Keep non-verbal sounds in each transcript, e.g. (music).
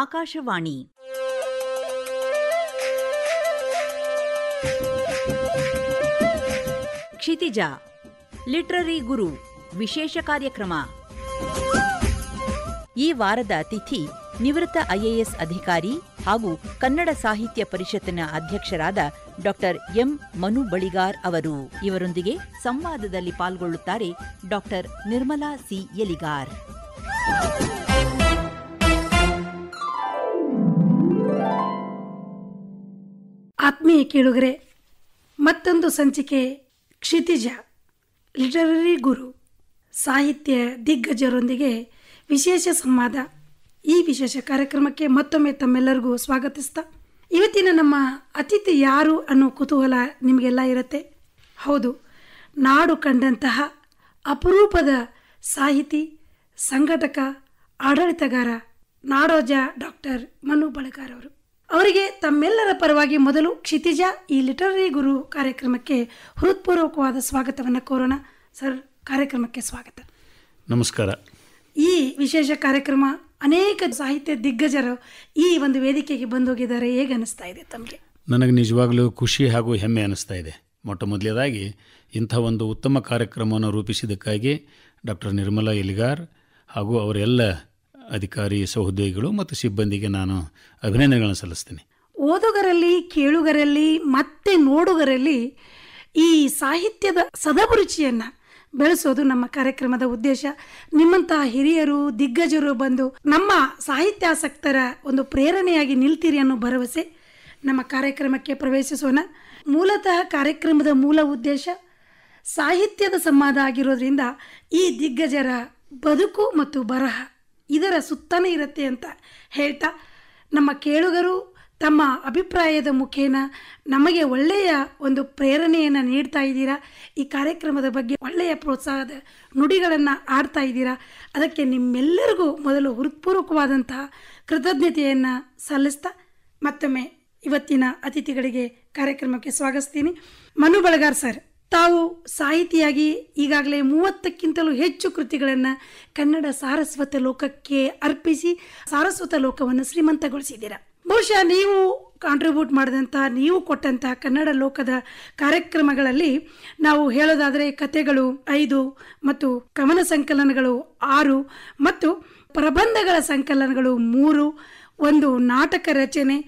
ಆಕಾಶವಾಣಿ ಕ್ಷಿತಿಜ literary ಗುರು ವಿಶೇಷ ಕಾರ್ಯಕ್ರಮ ಈ ವಾರದ ಅತಿಥಿ ನಿವೃತ್ತ ಐಎಎಸ್ ಅಧಿಕಾರಿ ಹಾಗೂ ಕನ್ನಡ ಸಾಹಿತ್ಯ ಪರಿಷತ್ತಿನ ಅಧ್ಯಕ್ಷರಾದ ಡಾಕ್ಟರ್ ಎಂ ಮನು ಬಳಿಗಾರ್ ಅವರು ಇವರೊಂದಿಗೆ ಸಂವಾದದಲ್ಲಿ ಪಾಲ್ಗೊಳ್ಳುತ್ತಾರೆ ಡಾಕ್ಟರ್ ನಿರ್ಮಲಾ ಸಿ ಎಲಿಗಾರ್ ಆತ್ಮೀಯ ಕೇಳುಗರೆ ಮತ್ತೊಂದು ಸಂಚಿಕೆ ಕ್ಷಿತಿಜ ಲಿಟರರಿ ಗುರು ಸಾಹಿತ್ಯ ದಿಗ್ಗಜರೊಂದಿಗೆ ವಿಶೇಷ ಸಂವಾದ ಈ ವಿಶೇಷ ಕಾರ್ಯಕ್ರಮಕ್ಕೆ ಮತ್ತೊಮ್ಮೆ ತಮ್ಮೆಲ್ಲರಿಗೂ ಸ್ವಾಗತಿಸ್ತಾ ಇವತ್ತಿನ ನಮ್ಮ ಅತಿಥಿ ಯಾರು ಅನ್ನೋ ಕುತೂಹಲ ನಿಮಗೆಲ್ಲ ಇರುತ್ತೆ ಹೌದು ನಾಡು ಕಂಡಂತಹ ಅಪರೂಪದ ಸಾಹಿತಿ ಸಂಘಟಕ ಆಡಳಿತಗಾರ ನಾಡೋಜ ಡಾಕ್ಟರ್ ಮನು ಬಳಗಾರ್ ಅವರು ಅವರಿಗೆ ತಮ್ಮೆಲ್ಲರ ಪರವಾಗಿ ಮೊದಲು ಕ್ಷಿತಿಜ ಈ ಲಿಟರರಿ ಗುರು ಕಾರ್ಯಕ್ರಮಕ್ಕೆ ಹೃತ್ಪೂರ್ವಕವಾದ ಸ್ವಾಗತವನ್ನು ಕೋರೋಣ ಸರ್ ಕಾರ್ಯಕ್ರಮಕ್ಕೆ ಸ್ವಾಗತ ನಮಸ್ಕಾರ ಈ ವಿಶೇಷ ಕಾರ್ಯಕ್ರಮ ಅನೇಕ ಸಾಹಿತ್ಯ ದಿಗ್ಗಜರು ಈ ಒಂದು ವೇದಿಕೆಗೆ ಬಂದೋಗಿದ್ದಾರೆ ಹೇಗೆ ಅನಿಸ್ತಾ ಇದೆ ತಮಗೆ ನನಗೆ ನಿಜವಾಗಲೂ ಖುಷಿ ಹಾಗೂ ಹೆಮ್ಮೆ ಅನಿಸ್ತಾ ಇದೆ ಮೊಟ್ಟ ಮೊದಲೇದಾಗಿ ಇಂಥ ಒಂದು ಉತ್ತಮ ಕಾರ್ಯಕ್ರಮವನ್ನು ರೂಪಿಸಿದ್ದಕ್ಕಾಗಿ ಡಾಕ್ಟರ್ ನಿರ್ಮಲಾ ಇಲಿಗಾರ್ ಹಾಗೂ ಅವರೆಲ್ಲ ಅಧಿಕಾರಿ ಸಹೋದ್ಯೋಗಿಗಳು ಮತ್ತು ಸಿಬ್ಬಂದಿಗೆ ನಾನು ಅಭಿನಂದನೆಗಳನ್ನು ಸಲ್ಲಿಸ್ತೇನೆ ಓದುಗರಲ್ಲಿ ಕೇಳುಗರಲ್ಲಿ ಮತ್ತೆ ನೋಡುಗರಲ್ಲಿ ಈ ಸಾಹಿತ್ಯದ ಸದಭಿರುಚಿಯನ್ನು ಬೆಳೆಸೋದು ನಮ್ಮ ಕಾರ್ಯಕ್ರಮದ ಉದ್ದೇಶ ನಿಮ್ಮಂತಹ ಹಿರಿಯರು ದಿಗ್ಗಜರು ಬಂದು ನಮ್ಮ ಸಾಹಿತ್ಯಾಸಕ್ತರ ಒಂದು ಪ್ರೇರಣೆಯಾಗಿ ನಿಲ್ತೀರಿ ಅನ್ನೋ ಭರವಸೆ ನಮ್ಮ ಕಾರ್ಯಕ್ರಮಕ್ಕೆ ಪ್ರವೇಶಿಸೋಣ ಮೂಲತಃ ಕಾರ್ಯಕ್ರಮದ ಮೂಲ ಉದ್ದೇಶ ಸಾಹಿತ್ಯದ ಸಂವಾದ ಆಗಿರೋದ್ರಿಂದ ಈ ದಿಗ್ಗಜರ ಬದುಕು ಮತ್ತು ಬರಹ ಇದರ ಸುತ್ತನೇ ಇರುತ್ತೆ ಅಂತ ಹೇಳ್ತಾ ನಮ್ಮ ಕೇಳುಗರು ತಮ್ಮ ಅಭಿಪ್ರಾಯದ ಮುಖೇನ ನಮಗೆ ಒಳ್ಳೆಯ ಒಂದು ಪ್ರೇರಣೆಯನ್ನು ನೀಡ್ತಾ ಇದ್ದೀರಾ ಈ ಕಾರ್ಯಕ್ರಮದ ಬಗ್ಗೆ ಒಳ್ಳೆಯ ಪ್ರೋತ್ಸಾಹದ ನುಡಿಗಳನ್ನು ಆಡ್ತಾ ಇದ್ದೀರಾ ಅದಕ್ಕೆ ನಿಮ್ಮೆಲ್ಲರಿಗೂ ಮೊದಲು ಹೃತ್ಪೂರ್ವಕವಾದಂತಹ ಕೃತಜ್ಞತೆಯನ್ನು ಸಲ್ಲಿಸ್ತಾ ಮತ್ತೊಮ್ಮೆ ಇವತ್ತಿನ ಅತಿಥಿಗಳಿಗೆ ಕಾರ್ಯಕ್ರಮಕ್ಕೆ ಸ್ವಾಗತಿಸ್ತೀನಿ ಮನು ಬಳಗಾರ್ ಸರ್ ತಾವು ಸಾಹಿತಿಯಾಗಿ ಈಗಾಗಲೇ ಮೂವತ್ತಕ್ಕಿಂತಲೂ ಹೆಚ್ಚು ಕೃತಿಗಳನ್ನು ಕನ್ನಡ ಸಾರಸ್ವತ ಲೋಕಕ್ಕೆ ಅರ್ಪಿಸಿ ಸಾರಸ್ವತ ಲೋಕವನ್ನು ಶ್ರೀಮಂತಗೊಳಿಸಿದ್ದೀರಾ ಬಹುಶಃ ನೀವು ಕಾಂಟ್ರಿಬ್ಯೂಟ್ ಮಾಡಿದಂಥ ನೀವು ಕೊಟ್ಟಂತಹ ಕನ್ನಡ ಲೋಕದ ಕಾರ್ಯಕ್ರಮಗಳಲ್ಲಿ ನಾವು ಹೇಳೋದಾದರೆ ಕತೆಗಳು ಐದು ಮತ್ತು ಕವನ ಸಂಕಲನಗಳು ಆರು ಮತ್ತು ಪ್ರಬಂಧಗಳ ಸಂಕಲನಗಳು ಮೂರು ಒಂದು ನಾಟಕ ರಚನೆ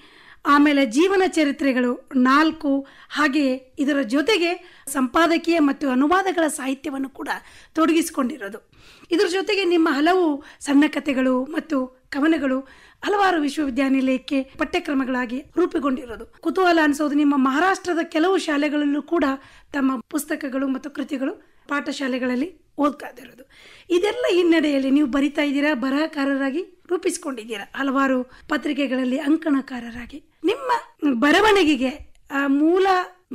ಆಮೇಲೆ ಜೀವನ ಚರಿತ್ರೆಗಳು ನಾಲ್ಕು ಹಾಗೆಯೇ ಇದರ ಜೊತೆಗೆ ಸಂಪಾದಕೀಯ ಮತ್ತು ಅನುವಾದಗಳ ಸಾಹಿತ್ಯವನ್ನು ಕೂಡ ತೊಡಗಿಸಿಕೊಂಡಿರೋದು ಇದರ ಜೊತೆಗೆ ನಿಮ್ಮ ಹಲವು ಸಣ್ಣ ಕಥೆಗಳು ಮತ್ತು ಕವನಗಳು ಹಲವಾರು ವಿಶ್ವವಿದ್ಯಾನಿಲಯಕ್ಕೆ ಪಠ್ಯಕ್ರಮಗಳಾಗಿ ರೂಪುಗೊಂಡಿರೋದು ಕುತೂಹಲ ಅನಿಸೋದು ನಿಮ್ಮ ಮಹಾರಾಷ್ಟ್ರದ ಕೆಲವು ಶಾಲೆಗಳಲ್ಲೂ ಕೂಡ ತಮ್ಮ ಪುಸ್ತಕಗಳು ಮತ್ತು ಕೃತಿಗಳು ಪಾಠಶಾಲೆಗಳಲ್ಲಿ ಓದ್ಕಾದಿರೋದು ಇದೆಲ್ಲ ಹಿನ್ನೆಲೆಯಲ್ಲಿ ನೀವು ಬರಿತಾ ಇದ್ದೀರಾ ಬರಹಕಾರರಾಗಿ ರೂಪಿಸಿಕೊಂಡಿದ್ದೀರಾ ಹಲವಾರು ಪತ್ರಿಕೆಗಳಲ್ಲಿ ಅಂಕಣಕಾರರಾಗಿ ನಿಮ್ಮ ಬರವಣಿಗೆಗೆ ಆ ಮೂಲ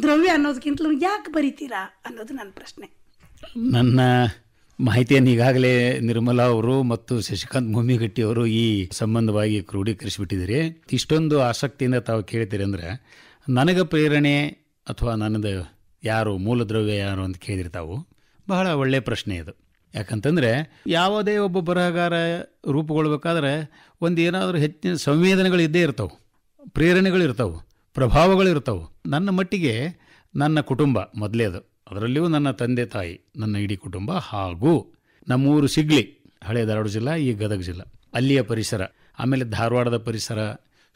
ದ್ರವ್ಯ ಅನ್ನೋದಕ್ಕಿಂತಲೂ ಯಾಕೆ ಬರೀತೀರಾ ಅನ್ನೋದು ನನ್ನ ಪ್ರಶ್ನೆ ನನ್ನ ಮಾಹಿತಿಯನ್ನು ಈಗಾಗಲೇ ನಿರ್ಮಲಾ ಅವರು ಮತ್ತು ಶಶಿಕಾಂತ್ ಭೂಮಿಗಟ್ಟಿ ಅವರು ಈ ಸಂಬಂಧವಾಗಿ ಕ್ರೋಢೀಕರಿಸಿಬಿಟ್ಟಿದ್ದೀರಿ ಇಷ್ಟೊಂದು ಆಸಕ್ತಿಯಿಂದ ತಾವು ಕೇಳ್ತೀರಿ ಅಂದರೆ ನನಗೆ ಪ್ರೇರಣೆ ಅಥವಾ ನನ್ನದು ಯಾರು ಮೂಲ ದ್ರವ್ಯ ಯಾರು ಅಂತ ಕೇಳಿದ್ರಿ ತಾವು ಬಹಳ ಒಳ್ಳೆಯ ಪ್ರಶ್ನೆ ಇದು ಯಾಕಂತಂದರೆ ಯಾವುದೇ ಒಬ್ಬ ಬರಹಗಾರ ರೂಪುಗೊಳ್ಬೇಕಾದ್ರೆ ಒಂದು ಏನಾದರೂ ಹೆಚ್ಚಿನ ಸಂವೇದನೆಗಳು ಇದ್ದೇ ಇರ್ತವೆ ಪ್ರಭಾವಗಳು ಪ್ರಭಾವಗಳಿರ್ತಾವೆ ನನ್ನ ಮಟ್ಟಿಗೆ ನನ್ನ ಕುಟುಂಬ ಮೊದಲೇದು ಅದರಲ್ಲಿಯೂ ನನ್ನ ತಂದೆ ತಾಯಿ ನನ್ನ ಇಡೀ ಕುಟುಂಬ ಹಾಗೂ ನಮ್ಮೂರು ಸಿಗ್ಲಿ ಹಳೆಯ ಧಾರವಾಡ ಜಿಲ್ಲಾ ಈ ಗದಗ ಜಿಲ್ಲಾ ಅಲ್ಲಿಯ ಪರಿಸರ ಆಮೇಲೆ ಧಾರವಾಡದ ಪರಿಸರ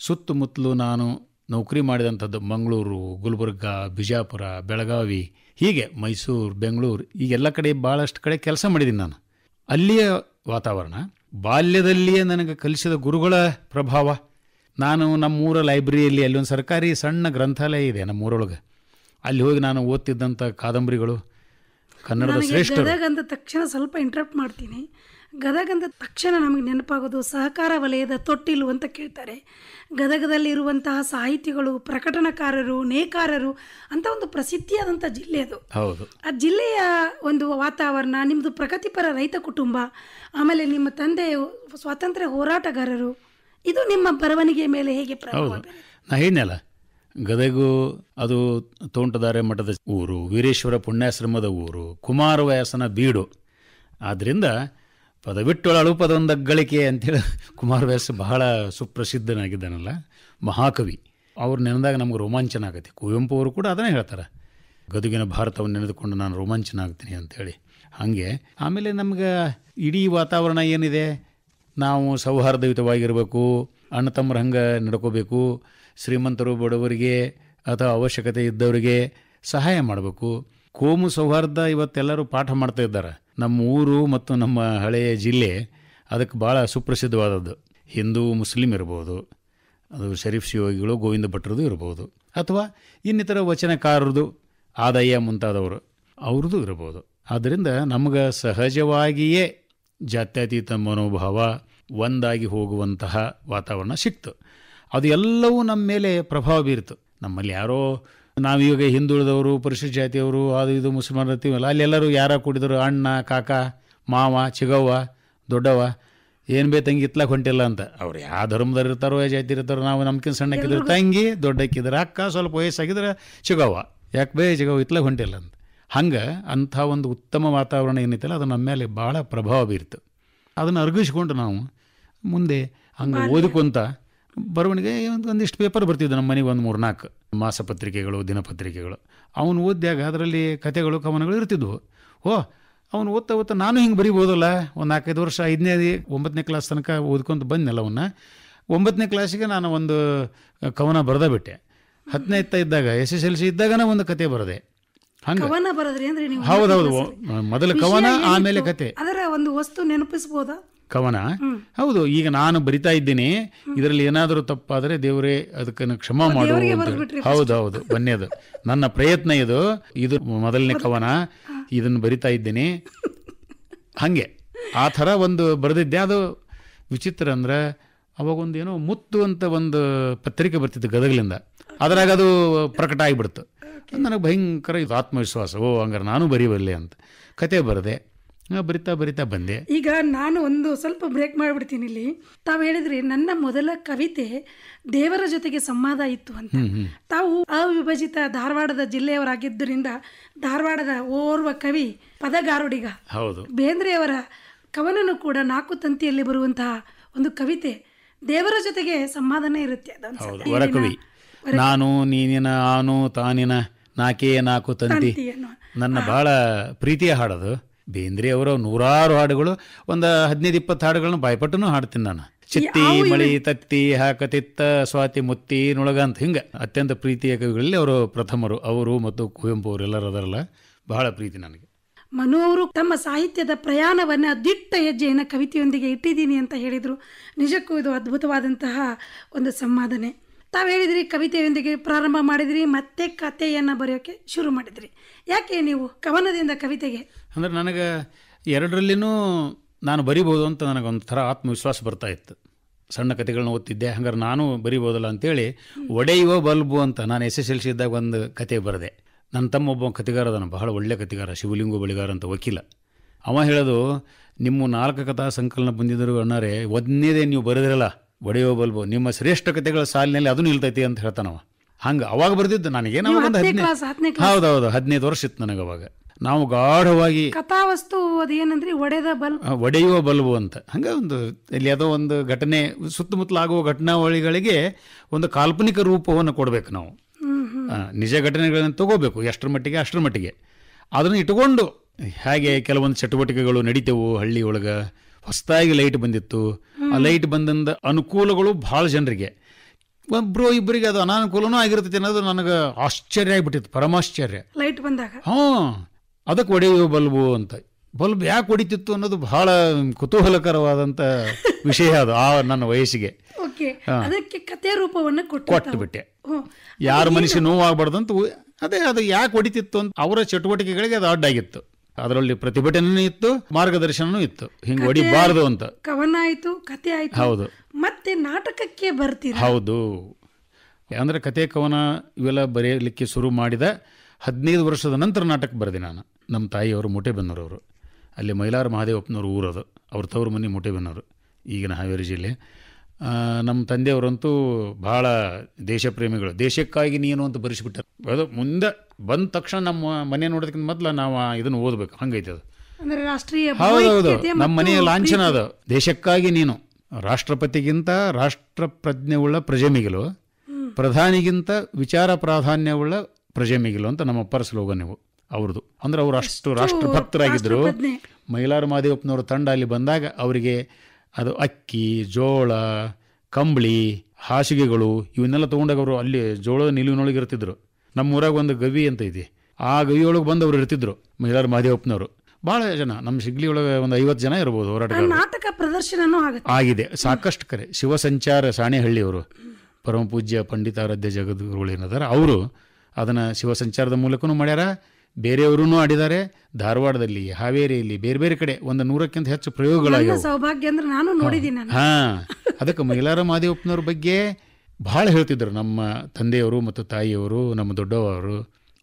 ಸುತ್ತಮುತ್ತಲು ನಾನು ನೌಕರಿ ಮಾಡಿದಂಥದ್ದು ಮಂಗಳೂರು ಗುಲ್ಬರ್ಗ ಬಿಜಾಪುರ ಬೆಳಗಾವಿ ಹೀಗೆ ಮೈಸೂರು ಬೆಂಗಳೂರು ಈಗೆಲ್ಲ ಕಡೆ ಭಾಳಷ್ಟು ಕಡೆ ಕೆಲಸ ಮಾಡಿದ್ದೀನಿ ನಾನು ಅಲ್ಲಿಯ ವಾತಾವರಣ ಬಾಲ್ಯದಲ್ಲಿಯೇ ನನಗೆ ಕಲಿಸಿದ ಗುರುಗಳ ಪ್ರಭಾವ ನಾನು ನಮ್ಮೂರ ಲೈಬ್ರರಿಯಲ್ಲಿ ಅಲ್ಲೊಂದು ಸರ್ಕಾರಿ ಸಣ್ಣ ಗ್ರಂಥಾಲಯ ಇದೆ ನಮ್ಮೂರೊಳಗೆ ಅಲ್ಲಿ ಹೋಗಿ ನಾನು ಓದ್ತಿದ್ದಂಥ ಕಾದಂಬರಿಗಳು ಕನ್ನಡದ ಶ್ರೇಷ್ಠ ಗದಗ ತಕ್ಷಣ ಸ್ವಲ್ಪ ಇಂಟ್ರಪ್ಟ್ ಮಾಡ್ತೀನಿ ಗದಗ ತಕ್ಷಣ ನಮಗೆ ನೆನಪಾಗೋದು ಸಹಕಾರ ವಲಯದ ತೊಟ್ಟಿಲು ಅಂತ ಕೇಳ್ತಾರೆ ಇರುವಂತಹ ಸಾಹಿತಿಗಳು ಪ್ರಕಟನಕಾರರು ನೇಕಾರರು ಅಂತ ಒಂದು ಪ್ರಸಿದ್ಧಿಯಾದಂಥ ಜಿಲ್ಲೆ ಅದು ಹೌದು ಆ ಜಿಲ್ಲೆಯ ಒಂದು ವಾತಾವರಣ ನಿಮ್ಮದು ಪ್ರಗತಿಪರ ರೈತ ಕುಟುಂಬ ಆಮೇಲೆ ನಿಮ್ಮ ತಂದೆ ಸ್ವಾತಂತ್ರ್ಯ ಹೋರಾಟಗಾರರು ಇದು ನಿಮ್ಮ ಬರವಣಿಗೆ ಮೇಲೆ ಹೇಗೆ ಹೌದು ನಾ ಹೇಳಿದ್ನಲ್ಲ ಗದಗು ಅದು ತೋಂಟದಾರೆ ಮಠದ ಊರು ವೀರೇಶ್ವರ ಪುಣ್ಯಾಶ್ರಮದ ಊರು ಕುಮಾರವ್ಯಾಸನ ಬೀಡು ಆದ್ದರಿಂದ ಪದವಿಟ್ಟೊಳ ಗಳಿಕೆ ಅಂತೇಳಿ ಕುಮಾರವ್ಯಾಸ ಬಹಳ ಸುಪ್ರಸಿದ್ಧನಾಗಿದ್ದಾನಲ್ಲ ಮಹಾಕವಿ ಅವ್ರು ನೆನೆದಾಗ ನಮ್ಗೆ ರೋಮಾಂಚನ ಆಗುತ್ತೆ ಕುವೆಂಪು ಅವರು ಕೂಡ ಅದನ್ನೇ ಹೇಳ್ತಾರೆ ಗದುಗಿನ ಭಾರತವನ್ನು ನೆನೆದುಕೊಂಡು ನಾನು ರೋಮಾಂಚನ ಆಗ್ತೀನಿ ಅಂಥೇಳಿ ಹಾಗೆ ಆಮೇಲೆ ನಮ್ಗೆ ಇಡೀ ವಾತಾವರಣ ಏನಿದೆ ನಾವು ಸೌಹಾರ್ದಯುತವಾಗಿರಬೇಕು ಅಣ್ಣ ತಮ್ಮರ ಹಂಗೆ ನಡ್ಕೋಬೇಕು ಶ್ರೀಮಂತರು ಬಡವರಿಗೆ ಅಥವಾ ಅವಶ್ಯಕತೆ ಇದ್ದವರಿಗೆ ಸಹಾಯ ಮಾಡಬೇಕು ಕೋಮು ಸೌಹಾರ್ದ ಇವತ್ತೆಲ್ಲರೂ ಪಾಠ ಮಾಡ್ತಾ ಇದ್ದಾರೆ ನಮ್ಮ ಊರು ಮತ್ತು ನಮ್ಮ ಹಳೆಯ ಜಿಲ್ಲೆ ಅದಕ್ಕೆ ಭಾಳ ಸುಪ್ರಸಿದ್ಧವಾದದ್ದು ಹಿಂದೂ ಮುಸ್ಲಿಂ ಇರ್ಬೋದು ಅದು ಶರೀಫ್ ಶಿವೋಗಿಗಳು ಗೋವಿಂದ ಭಟ್ರದ್ದು ಇರ್ಬೋದು ಅಥವಾ ಇನ್ನಿತರ ವಚನಕಾರರದು ಆದಾಯ ಮುಂತಾದವರು ಅವ್ರದ್ದು ಇರ್ಬೋದು ಆದ್ದರಿಂದ ನಮಗೆ ಸಹಜವಾಗಿಯೇ ಜಾತ್ಯತೀತ ಮನೋಭಾವ ಒಂದಾಗಿ ಹೋಗುವಂತಹ ವಾತಾವರಣ ಸಿಕ್ತು ಅದು ಎಲ್ಲವೂ ನಮ್ಮ ಮೇಲೆ ಪ್ರಭಾವ ಬೀರಿತು ನಮ್ಮಲ್ಲಿ ಯಾರೋ ನಾವೀಗ ಹಿಂದುಳಿದವರು ಪರಿಶಿಷ್ಟ ಜಾತಿಯವರು ಅದು ಇದು ಮುಸ್ಲಿಮರು ಇರ್ತೀವಲ್ಲ ಅಲ್ಲೆಲ್ಲರೂ ಯಾರ ಕೂಡಿದರು ಅಣ್ಣ ಕಾಕ ಮಾವ ಚಿಗವ್ವ ದೊಡ್ಡವ್ವ ಏನು ಬೇ ತಂಗಿ ಇತ್ಲಾಕ್ ಹೊಂಟಿಲ್ಲ ಅಂತ ಅವ್ರು ಯಾವ ಧರ್ಮದಲ್ಲಿ ಇರ್ತಾರೋ ಯಾವ ಜಾತಿ ಇರ್ತಾರೋ ನಾವು ಸಣ್ಣ ಸಣ್ಣಕ್ಕಿದ್ರು ತಂಗಿ ದೊಡ್ಡಕ್ಕಿದ್ರೆ ಅಕ್ಕ ಸ್ವಲ್ಪ ವಯಸ್ಸಾಗಿದ್ರೆ ಚಿಗವ್ವ ಯಾಕೆ ಬೇ ಚಿಗವ್ವ ಇತ್ಲಾಕ್ ಹೊಂಟಿಲ್ಲ ಅಂತ ಹಂಗೆ ಅಂಥ ಒಂದು ಉತ್ತಮ ವಾತಾವರಣ ಏನಿತ್ತಲ್ಲ ಅದು ನಮ್ಮ ಮೇಲೆ ಭಾಳ ಪ್ರಭಾವ ಬೀರ್ತು ಅದನ್ನು ಅರ್ಗಿಸ್ಕೊಂಡು ನಾವು ಮುಂದೆ ಹಂಗೆ ಓದಿಕೊಂತ ಬರವಣಿಗೆ ಒಂದು ಒಂದಿಷ್ಟು ಪೇಪರ್ ಬರ್ತಿದ್ದು ನಮ್ಮ ಮನೆಗೆ ಒಂದು ಮೂರು ನಾಲ್ಕು ಮಾಸಪತ್ರಿಕೆಗಳು ದಿನಪತ್ರಿಕೆಗಳು ಅವನು ಓದಿದಾಗ ಅದರಲ್ಲಿ ಕಥೆಗಳು ಕವನಗಳು ಇರ್ತಿದ್ವು ಓ ಅವನು ಓದ್ತಾ ಓದ್ತಾ ನಾನು ಹಿಂಗೆ ಬರಿಬೋದಲ್ಲ ಒಂದು ನಾಲ್ಕೈದು ವರ್ಷ ಐದನೇ ಒಂಬತ್ತನೇ ಕ್ಲಾಸ್ ತನಕ ಓದ್ಕೊಂತ ಬಂದ್ನಲ್ಲ ಅವನ್ನ ಒಂಬತ್ತನೇ ಕ್ಲಾಸಿಗೆ ನಾನು ಒಂದು ಕವನ ಬರೆದ ಬಿಟ್ಟೆ ಹತ್ತನೇ ಇತ್ತ ಇದ್ದಾಗ ಎಸ್ ಎಸ್ ಎಲ್ ಸಿ ಇದ್ದಾಗನೇ ಒಂದು ಕತೆ ಬರೆದೆ ಕವನ ಬರದ್ರಿ ಅಂದ್ರೆ ನೀವು ಹೌದೌದು ಮೊದಲ ಕವನ ಆಮೇಲೆ ಕತೆ ಅದರ ಒಂದು ವಸ್ತು ನೆನಪಿಸಬಹುದಾ ಕವನ ಹೌದು ಈಗ ನಾನು ಬರಿತಾ ಇದ್ದೀನಿ ಇದರಲ್ಲಿ ಏನಾದರೂ ತಪ್ಪಾದರೆ ದೇವರೇ ಅದಕ್ಕನ್ನು ಕ್ಷಮ ಮಾಡುವ ಹೌದು ಹೌದು ಬನ್ನಿ ಅದು ನನ್ನ ಪ್ರಯತ್ನ ಇದು ಇದು ಮೊದಲನೇ ಕವನ ಇದನ್ನು ಬರಿತಾ ಇದ್ದೀನಿ ಹಾಗೆ ಆ ಥರ ಒಂದು ಬರೆದಿದ್ದೆ ಅದು ವಿಚಿತ್ರ ಅಂದ್ರೆ ಅವಾಗೊಂದು ಏನೋ ಮುತ್ತು ಅಂತ ಒಂದು ಪತ್ರಿಕೆ ಬರ್ತಿತ್ತು ಗದಗಲಿಂದ ಅದ್ರಾಗ ಅದು ಪ್ರಕಟ ಆಗಿಬಿಡ್ತು ನನಗೆ ಭಯಂಕರ ಇದು ಆತ್ಮವಿಶ್ವಾಸ ಓ ಹಂಗಾರೆ ನಾನು ಬರೀಬಲ್ಲೆ ಅಂತ ಕತೆ ಬರದೆ ಬರಿತಾ ಬರಿತಾ ಬಂದೆ ಈಗ ನಾನು ಒಂದು ಸ್ವಲ್ಪ ಬ್ರೇಕ್ ಮಾಡಿಬಿಡ್ತೀನಿ ಇಲ್ಲಿ ತಾವು ಹೇಳಿದ್ರಿ ನನ್ನ ಮೊದಲ ಕವಿತೆ ದೇವರ ಜೊತೆಗೆ ಸಂವಾದ ಇತ್ತು ಅಂತ ತಾವು ಅವಿಭಜಿತ ಧಾರವಾಡದ ಜಿಲ್ಲೆಯವರಾಗಿದ್ದರಿಂದ ಧಾರವಾಡದ ಓರ್ವ ಕವಿ ಪದಗಾರುಡಿಗ ಹೌದು ಬೇಂದ್ರೆಯವರ ಕವನನು ಕೂಡ ನಾಲ್ಕು ತಂತಿಯಲ್ಲಿ ಬರುವಂತಹ ಒಂದು ಕವಿತೆ ದೇವರ ಜೊತೆಗೆ ಸಂವಾದನೇ ಇರುತ್ತೆ ನಾನು ನೀನಿನ ಆನು ತಾನಿನ ನಾಕೇ ನಾಕು ತಂತಿ ನನ್ನ ಬಹಳ ಪ್ರೀತಿಯ ಹಾಡೋದು ಬೇಂದ್ರೆ ಅವರ ನೂರಾರು ಹಾಡುಗಳು ಒಂದು ಹದಿನೈದು ಇಪ್ಪತ್ತು ಹಾಡುಗಳನ್ನು ಭಯಪಟ್ಟು ಹಾಡ್ತೀನಿ ನಾನು ಚಿತ್ತಿ ಮಳಿ ತತ್ತಿ ಹಾಕತಿತ್ತ ಸ್ವಾತಿ ಮುತ್ತಿ ನೊಳಗ ಅಂತ ಹಿಂಗೆ ಅತ್ಯಂತ ಪ್ರೀತಿಯ ಕವಿಗಳಲ್ಲಿ ಅವರು ಪ್ರಥಮರು ಅವರು ಮತ್ತು ಕುವೆಂಪು ಎಲ್ಲರೂ ಅದರಲ್ಲ ಬಹಳ ಪ್ರೀತಿ ನನಗೆ ಮನು ಅವರು ತಮ್ಮ ಸಾಹಿತ್ಯದ ಪ್ರಯಾಣವನ್ನು ದಿಟ್ಟ ಹೆಜ್ಜೆಯನ್ನು ಕವಿತೆಯೊಂದಿಗೆ ಇಟ್ಟಿದ್ದೀನಿ ಅಂತ ಹೇಳಿದರು ನಿಜಕ್ಕೂ ಇದು ಅದ್ಭುತವಾದಂತಹ ಒಂದು ಸಂವಾದನೆ ತಾವು ಹೇಳಿದ್ರಿ ಕವಿತೆಯೊಂದಿಗೆ ಪ್ರಾರಂಭ ಮಾಡಿದ್ರಿ ಮತ್ತೆ ಕಥೆಯನ್ನು ಬರೆಯೋಕ್ಕೆ ಶುರು ಮಾಡಿದ್ರಿ ಯಾಕೆ ನೀವು ಕವನದಿಂದ ಕವಿತೆಗೆ ಅಂದರೆ ನನಗೆ ಎರಡರಲ್ಲಿನೂ ನಾನು ಬರಿಬೋದು ಅಂತ ನನಗೊಂಥರ ಆತ್ಮವಿಶ್ವಾಸ ಬರ್ತಾ ಇತ್ತು ಸಣ್ಣ ಕಥೆಗಳನ್ನ ಓದ್ತಿದ್ದೆ ಹಂಗಾರೆ ನಾನು ಬರಿಬೋದಲ್ಲ ಅಂತೇಳಿ ಒಡೆಯುವ ಬಲ್ಬು ಅಂತ ನಾನು ಎಸ್ ಎಸ್ ಎಲ್ ಸಿ ಇದ್ದಾಗ ಒಂದು ಕತೆ ಬರೆದೆ ನನ್ನ ತಮ್ಮ ಒಬ್ಬ ಕತೆಗಾರ ಅದನ್ನು ಬಹಳ ಒಳ್ಳೆಯ ಕತೆಗಾರ ಶಿವಲಿಂಗು ಬಳಿಗಾರ ಅಂತ ವಕೀಲ ಅವ ಹೇಳೋದು ನಿಮ್ಮ ನಾಲ್ಕು ಕಥಾ ಸಂಕಲನ ಬಂದಿದ್ದರು ಅಣ್ಣಾರೆ ಒದ್ನೇದೇ ನೀವು ಬರೆದಿರಲ್ಲ ಒಡೆಯುವ ಬಲ್ಬು ನಿಮ್ಮ ಕತೆಗಳ ಸಾಲಿನಲ್ಲಿ ಅದು ನಿಲ್ತೈತಿ ಅಂತ ಹೇಳ್ತಾನವ ಹಂಗೆ ಅವಾಗ ಬರ್ದಿದ್ದು ನನಗೆ ಹೌದು ಹೌದು ಹೌದೌದು ಹದಿನೈದು ವರ್ಷ ಇತ್ತು ನನಗೆ ಅವಾಗ ನಾವು ಗಾಢವಾಗಿ ಕಥಾವಸ್ತು ಅದೇನಂದ್ರೆ ಒಡೆದ ಬಲ್ಬ್ ಒಡೆಯುವ ಬಲ್ಬು ಅಂತ ಹಂಗೆ ಒಂದು ಇಲ್ಲಿ ಯಾವುದೋ ಒಂದು ಘಟನೆ ಸುತ್ತಮುತ್ತಲ ಆಗುವ ಘಟನಾವಳಿಗಳಿಗೆ ಒಂದು ಕಾಲ್ಪನಿಕ ರೂಪವನ್ನು ಕೊಡಬೇಕು ನಾವು ನಿಜ ಘಟನೆಗಳನ್ನು ತಗೋಬೇಕು ಎಷ್ಟರ ಮಟ್ಟಿಗೆ ಅಷ್ಟರ ಮಟ್ಟಿಗೆ ಅದನ್ನು ಇಟ್ಟುಕೊಂಡು ಹೇಗೆ ಕೆಲವೊಂದು ಚಟುವಟಿಕೆಗಳು ನಡೀತೇವು ಹಳ್ಳಿ ಒಳಗೆ ಹೊಸದಾಗಿ ಲೈಟ್ ಬಂದಿತ್ತು ಆ ಲೈಟ್ ಬಂದ ಅನುಕೂಲಗಳು ಭಾಳ ಜನರಿಗೆ ಒಬ್ರು ಇಬ್ಬರಿಗೆ ಅದು ಅನಾನುಕೂಲನೂ ಆಗಿರ್ತೈತಿ ಅನ್ನೋದು ನನಗೆ ಆಶ್ಚರ್ಯ ಆಗಿಬಿಟ್ಟಿತ್ತು ಪರಮಾಶ್ಚರ್ಯ ಲೈಟ್ ಬಂದಾಗ ಹ್ಞೂ ಅದಕ್ಕೆ ಒಡೆಯುವ ಬಲ್ಬು ಅಂತ ಬಲ್ಬ್ ಯಾಕೆ ಹೊಡಿತಿತ್ತು ಅನ್ನೋದು ಬಹಳ ಕುತೂಹಲಕರವಾದಂತ (laughs) ವಿಷಯ ಅದು ಆ ನನ್ನ ವಯಸ್ಸಿಗೆ ಅದಕ್ಕೆ ಕಥೆ ರೂಪವನ್ನು ಕೊಟ್ಟು ಬಿಟ್ಟೆ ಯಾರ ಅಂತ ಅದೇ ಅದು ಯಾಕೆ ಹೊಡಿತಿತ್ತು ಅಂತ ಅವರ ಚಟುವಟಿಕೆಗಳಿಗೆ ಅದು ಅಡ್ಡಾಗಿತ್ತು ಅದರಲ್ಲಿ ಪ್ರತಿಭಟನೆ ಇತ್ತು ಮಾರ್ಗದರ್ಶನನೂ ಇತ್ತು ಹಿಂಗೆ ಹೊಡಿಬಾರದು ಅಂತ ಕವನ ಆಯಿತು ಕತೆ ಆಯಿತು ಹೌದು ಮತ್ತೆ ನಾಟಕಕ್ಕೆ ಬರ್ತೀರಿ ಹೌದು ಅಂದರೆ ಕತೆ ಕವನ ಇವೆಲ್ಲ ಬರೆಯಲಿಕ್ಕೆ ಶುರು ಮಾಡಿದ ಹದಿನೈದು ವರ್ಷದ ನಂತರ ನಾಟಕ ಬರೆದಿ ನಾನು ನಮ್ಮ ತಾಯಿಯವರು ಅವರು ಅಲ್ಲಿ ಮೈಲಾರ ಮಹಾದೇವಪ್ಪನವ್ರ ಊರದು ಅವ್ರ ತವರು ಮನೆ ಮುಟೆಬೆನ್ನೂರು ಈಗಿನ ಹಾವೇರಿ ಜಿಲ್ಲೆ ನಮ್ಮ ತಂದೆಯವರಂತೂ ಭಾಳ ದೇಶ ಪ್ರೇಮಿಗಳು ದೇಶಕ್ಕಾಗಿ ನೀನು ಅಂತ ಬರೆಸಿಬಿಟ್ಟರು ಅದು ಮುಂದೆ ಬಂದ ತಕ್ಷಣ ನಮ್ಮ ಮನೆ ನೋಡೋದಕ್ಕಿಂತ ಮೊದಲು ನಾವು ಇದನ್ನು ಓದಬೇಕು ಹಂಗೈತೆ ಅದು ರಾಷ್ಟ್ರೀಯ ಹೌದೌದು ನಮ್ಮ ಮನೆಯ ಲಾಂಛನ ಅದು ದೇಶಕ್ಕಾಗಿ ನೀನು ರಾಷ್ಟ್ರಪತಿಗಿಂತ ರಾಷ್ಟ್ರ ಉಳ್ಳ ಪ್ರಜೆ ಮಿಗಿಲು ಪ್ರಧಾನಿಗಿಂತ ವಿಚಾರ ಪ್ರಾಧಾನ್ಯವುಳ್ಳ ಪ್ರಜೆ ಮಿಗಿಲು ಅಂತ ನಮ್ಮ ಅಪ್ಪರ ಸ್ಲೋಗನ್ ನೀವು ಅವ್ರದ್ದು ಅಂದ್ರೆ ಅವರು ಅಷ್ಟು ಭಕ್ತರಾಗಿದ್ದರು ಮೈಲಾರ ಮಾದೇವಪ್ಪನವ್ರ ತಂಡ ಅಲ್ಲಿ ಬಂದಾಗ ಅವರಿಗೆ ಅದು ಅಕ್ಕಿ ಜೋಳ ಕಂಬಳಿ ಹಾಸಿಗೆಗಳು ಇವನ್ನೆಲ್ಲ ತೊಗೊಂಡಾಗ ಅವರು ಅಲ್ಲಿ ಜೋಳ ನಿಲುವಿನೊಳಗೆ ಇರ್ತಿದ್ರು ನಮ್ಮೂರಾಗ ಒಂದು ಗವಿ ಅಂತ ಇದೆ ಆ ಗವಿಯೊಳಗೆ ಬಂದು ಅವ್ರು ಇರ್ತಿದ್ರು ಮಹಿಳಾರ ಮಹದೇವಪ್ಪನವರು ಬಹಳ ಜನ ನಮ್ಮ ಶಿಗ್ಲಿ ಒಳಗೆ ಒಂದು ಐವತ್ತು ಜನ ಇರ್ಬೋದು ಹೋರಾಟಗಾರರು ನಾಟಕ ಆಗಿದೆ ಸಾಕಷ್ಟು ಕರೆ ಶಿವಸಂಚಾರ ಸಂಚಾರ ಸಾಣೆಹಳ್ಳಿಯವರು ಪರಮ ಪೂಜ್ಯ ಆರಾಧ್ಯ ಜಗದ್ಗುರುಗಳು ಏನಿದ್ದಾರೆ ಅವರು ಅದನ್ನು ಶಿವ ಸಂಚಾರದ ಮೂಲಕನೂ ಮಾಡ್ಯಾರ ಬೇರೆಯವರೂ ಆಡಿದ್ದಾರೆ ಧಾರವಾಡದಲ್ಲಿ ಹಾವೇರಿಯಲ್ಲಿ ಬೇರೆ ಬೇರೆ ಕಡೆ ಒಂದು ನೂರಕ್ಕಿಂತ ಹೆಚ್ಚು ಪ್ರಯೋಗಗಳಾಗಿವೆ ಸೌಭಾಗ್ಯ ಅಂದ್ರೆ ನಾನು ನೋಡಿದ್ದೀನಿ ಹಾ ಅದಕ್ಕೆ ಮಹಿಳಾರ ಮಹದೇವಪ್ಪನವ್ರ ಬಗ್ಗೆ ಭಾಳ ಹೇಳ್ತಿದ್ರು ನಮ್ಮ ತಂದೆಯವರು ಮತ್ತು ತಾಯಿಯವರು ನಮ್ಮ ದೊಡ್ಡವರು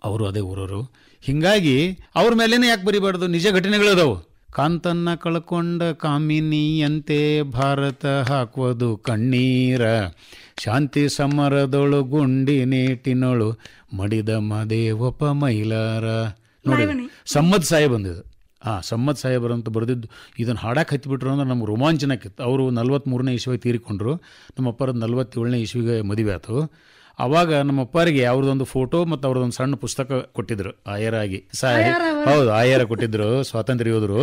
ಅವರು ಅದೇ ಊರವರು ಹೀಗಾಗಿ ಅವ್ರ ಮೇಲೇ ಯಾಕೆ ಬರಿಬಾರ್ದು ನಿಜ ಘಟನೆಗಳದಾವು ಕಾಂತನ್ನ ಕಳ್ಕೊಂಡ ಕಾಮಿನಿಯಂತೆ ಭಾರತ ಹಾಕುವುದು ಕಣ್ಣೀರ ಶಾಂತಿ ಸಮರದೊಳು ಗುಂಡಿ ನೇಟಿನೊಳು ಮಡಿದ ಒಪ್ಪ ಮೈಲಾರ ನೋಡಿ ಸಮ್ಮದ್ ಸಾಯಿ ಬಂದಿದೆ ಆ ಸಮ್ಮದ್ ಅಂತ ಬರೆದಿದ್ದು ಇದನ್ನು ಹಾಡಕ್ಕೆ ಹತ್ತಿಬಿಟ್ರು ಅಂದ್ರೆ ನಮ್ಗೆ ರೋಮಾಂಚನಕ್ಕಿತ್ತು ಅವರು ನಲ್ವತ್ತ್ಮೂರನೇ ಇಸ್ವಿಗೆ ತೀರಿಕೊಂಡ್ರು ನಮ್ಮಪ್ಪರದ್ದು ನಲ್ವತ್ತೇಳನೇ ಇಸ್ವಿಗೆ ಮದುವೆ ಆಯಿತು ಆವಾಗ ನಮ್ಮಪ್ಪರಿಗೆ ಅವ್ರದ್ದೊಂದು ಫೋಟೋ ಮತ್ತು ಅವ್ರದ್ದೊಂದು ಸಣ್ಣ ಪುಸ್ತಕ ಕೊಟ್ಟಿದ್ರು ಆಯರಾಗಿ ಸಾಹೇ ಹೌದು ಆಯರ ಕೊಟ್ಟಿದ್ದರು ಸ್ವಾತಂತ್ರ್ಯ ಯೋಧರು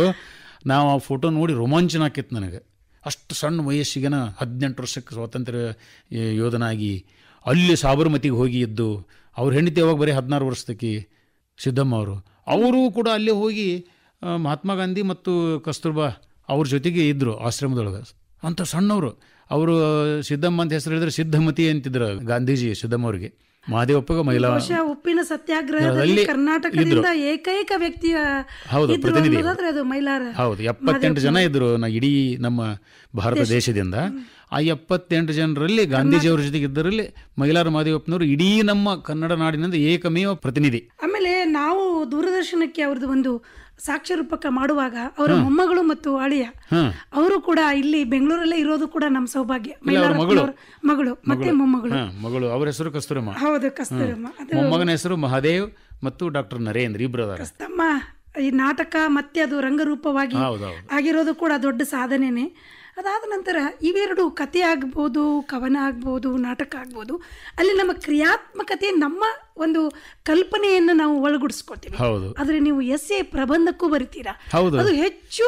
ನಾವು ಆ ಫೋಟೋ ನೋಡಿ ರೋಮಾಂಚನ ಆಕಿತ್ತು ನನಗೆ ಅಷ್ಟು ಸಣ್ಣ ವಯಸ್ಸಿಗೆನ ಹದಿನೆಂಟು ವರ್ಷಕ್ಕೆ ಸ್ವಾತಂತ್ರ್ಯ ಯೋಧನಾಗಿ ಅಲ್ಲಿ ಸಾಬರಮತಿಗೆ ಹೋಗಿ ಇದ್ದು ಅವ್ರ ಹೆಂಡತಿ ಯಾವಾಗ ಬರೀ ಹದಿನಾರು ವರ್ಷದಕ್ಕೆ ಸಿದ್ದಮ್ಮ ಅವರು ಅವರು ಕೂಡ ಅಲ್ಲೇ ಹೋಗಿ ಮಹಾತ್ಮ ಗಾಂಧಿ ಮತ್ತು ಕಸ್ತೂರ್ಬಾ ಅವ್ರ ಜೊತೆಗೆ ಇದ್ದರು ಆಶ್ರಮದೊಳಗೆ ಅಂಥ ಸಣ್ಣವರು ಅವರು ಸಿದ್ದಮ್ಮ ಅಂತ ಹೆಸರು ಹೇಳಿದ್ರೆ ಸಿದ್ಧಮತಿ ಅಂತಿದ್ರು ಗಾಂಧೀಜಿ ಅವರಿಗೆ ಮಹಾದೇವಪ್ಪಗ ಮಹಿಳಾ ಉಪ್ಪಿನ ಸತ್ಯಾಗ್ರಹದಲ್ಲಿ ಕರ್ನಾಟಕದಿಂದ ಏಕೈಕ ವ್ಯಕ್ತಿ ಹೌದು ಪ್ರತಿನಿಧಿ ಹೌದು ಎಪ್ಪತ್ತೆಂಟು ಜನ ಇದ್ರು ಇಡೀ ನಮ್ಮ ಭಾರತ ದೇಶದಿಂದ ಆ ಎಪ್ಪತ್ತೆಂಟು ಜನರಲ್ಲಿ ಅವ್ರ ಜೊತೆಗೆ ಇದ್ದರಲ್ಲಿ ಮಹಿಳಾರ ಮಹಾದೇವಪ್ಪನವರು ಇಡೀ ನಮ್ಮ ಕನ್ನಡ ನಾಡಿನಿಂದ ಏಕಮೇವ ಪ್ರತಿನಿಧಿ ಆಮೇಲೆ ನಾವು ದೂರದರ್ಶನಕ್ಕೆ ಅವ್ರದ್ದು ಒಂದು ಸಾಕ್ಷ್ಯ ರೂಪಕ ಮಾಡುವಾಗ ಅವರ ಮೊಮ್ಮಗಳು ಮತ್ತು ಅಳಿಯ ಅವರು ಕೂಡ ಇಲ್ಲಿ ಬೆಂಗಳೂರಲ್ಲೇ ಇರೋದು ಕೂಡ ನಮ್ಮ ಸೌಭಾಗ್ಯ ಮಗಳು ಮತ್ತೆ ಮೊಮ್ಮಗಳು ಮಗಳು ಅವರ ಹೆಸರು ಕಸ್ತೂರಮ್ಮ ಹೌದು ಕಸ್ತೂರಮ್ಮ ಮೊಮ್ಮಗನ ಹೆಸರು ಮಹಾದೇವ್ ಮತ್ತು ಡಾಕ್ಟರ್ ನರೇಂದ್ರ ಇಬ್ಬರು ತಮ್ಮ ಈ ನಾಟಕ ಮತ್ತೆ ಅದು ರಂಗರೂಪವಾಗಿ ಆಗಿರೋದು ಕೂಡ ದೊಡ್ಡ ಸಾಧನೆನೇ ಅದಾದ ನಂತರ ಇವೆರಡು ಕತೆ ಆಗ್ಬೋದು ಕವನ ಆಗ್ಬೋದು ನಾಟಕ ಆಗ್ಬೋದು ಅಲ್ಲಿ ನಮ್ಮ ಕ್ರಿಯಾತ್ಮಕತೆ ನಮ್ಮ ಒಂದು ಕಲ್ಪನೆಯನ್ನು ನಾವು ಒಳಗೂಡಿಸ್ಕೊತೀವಿ ಆದರೆ ನೀವು ಎಸ್ ಎ ಪ್ರಬಂಧಕ್ಕೂ ಬರಿತೀರಾ ಅದು ಹೆಚ್ಚು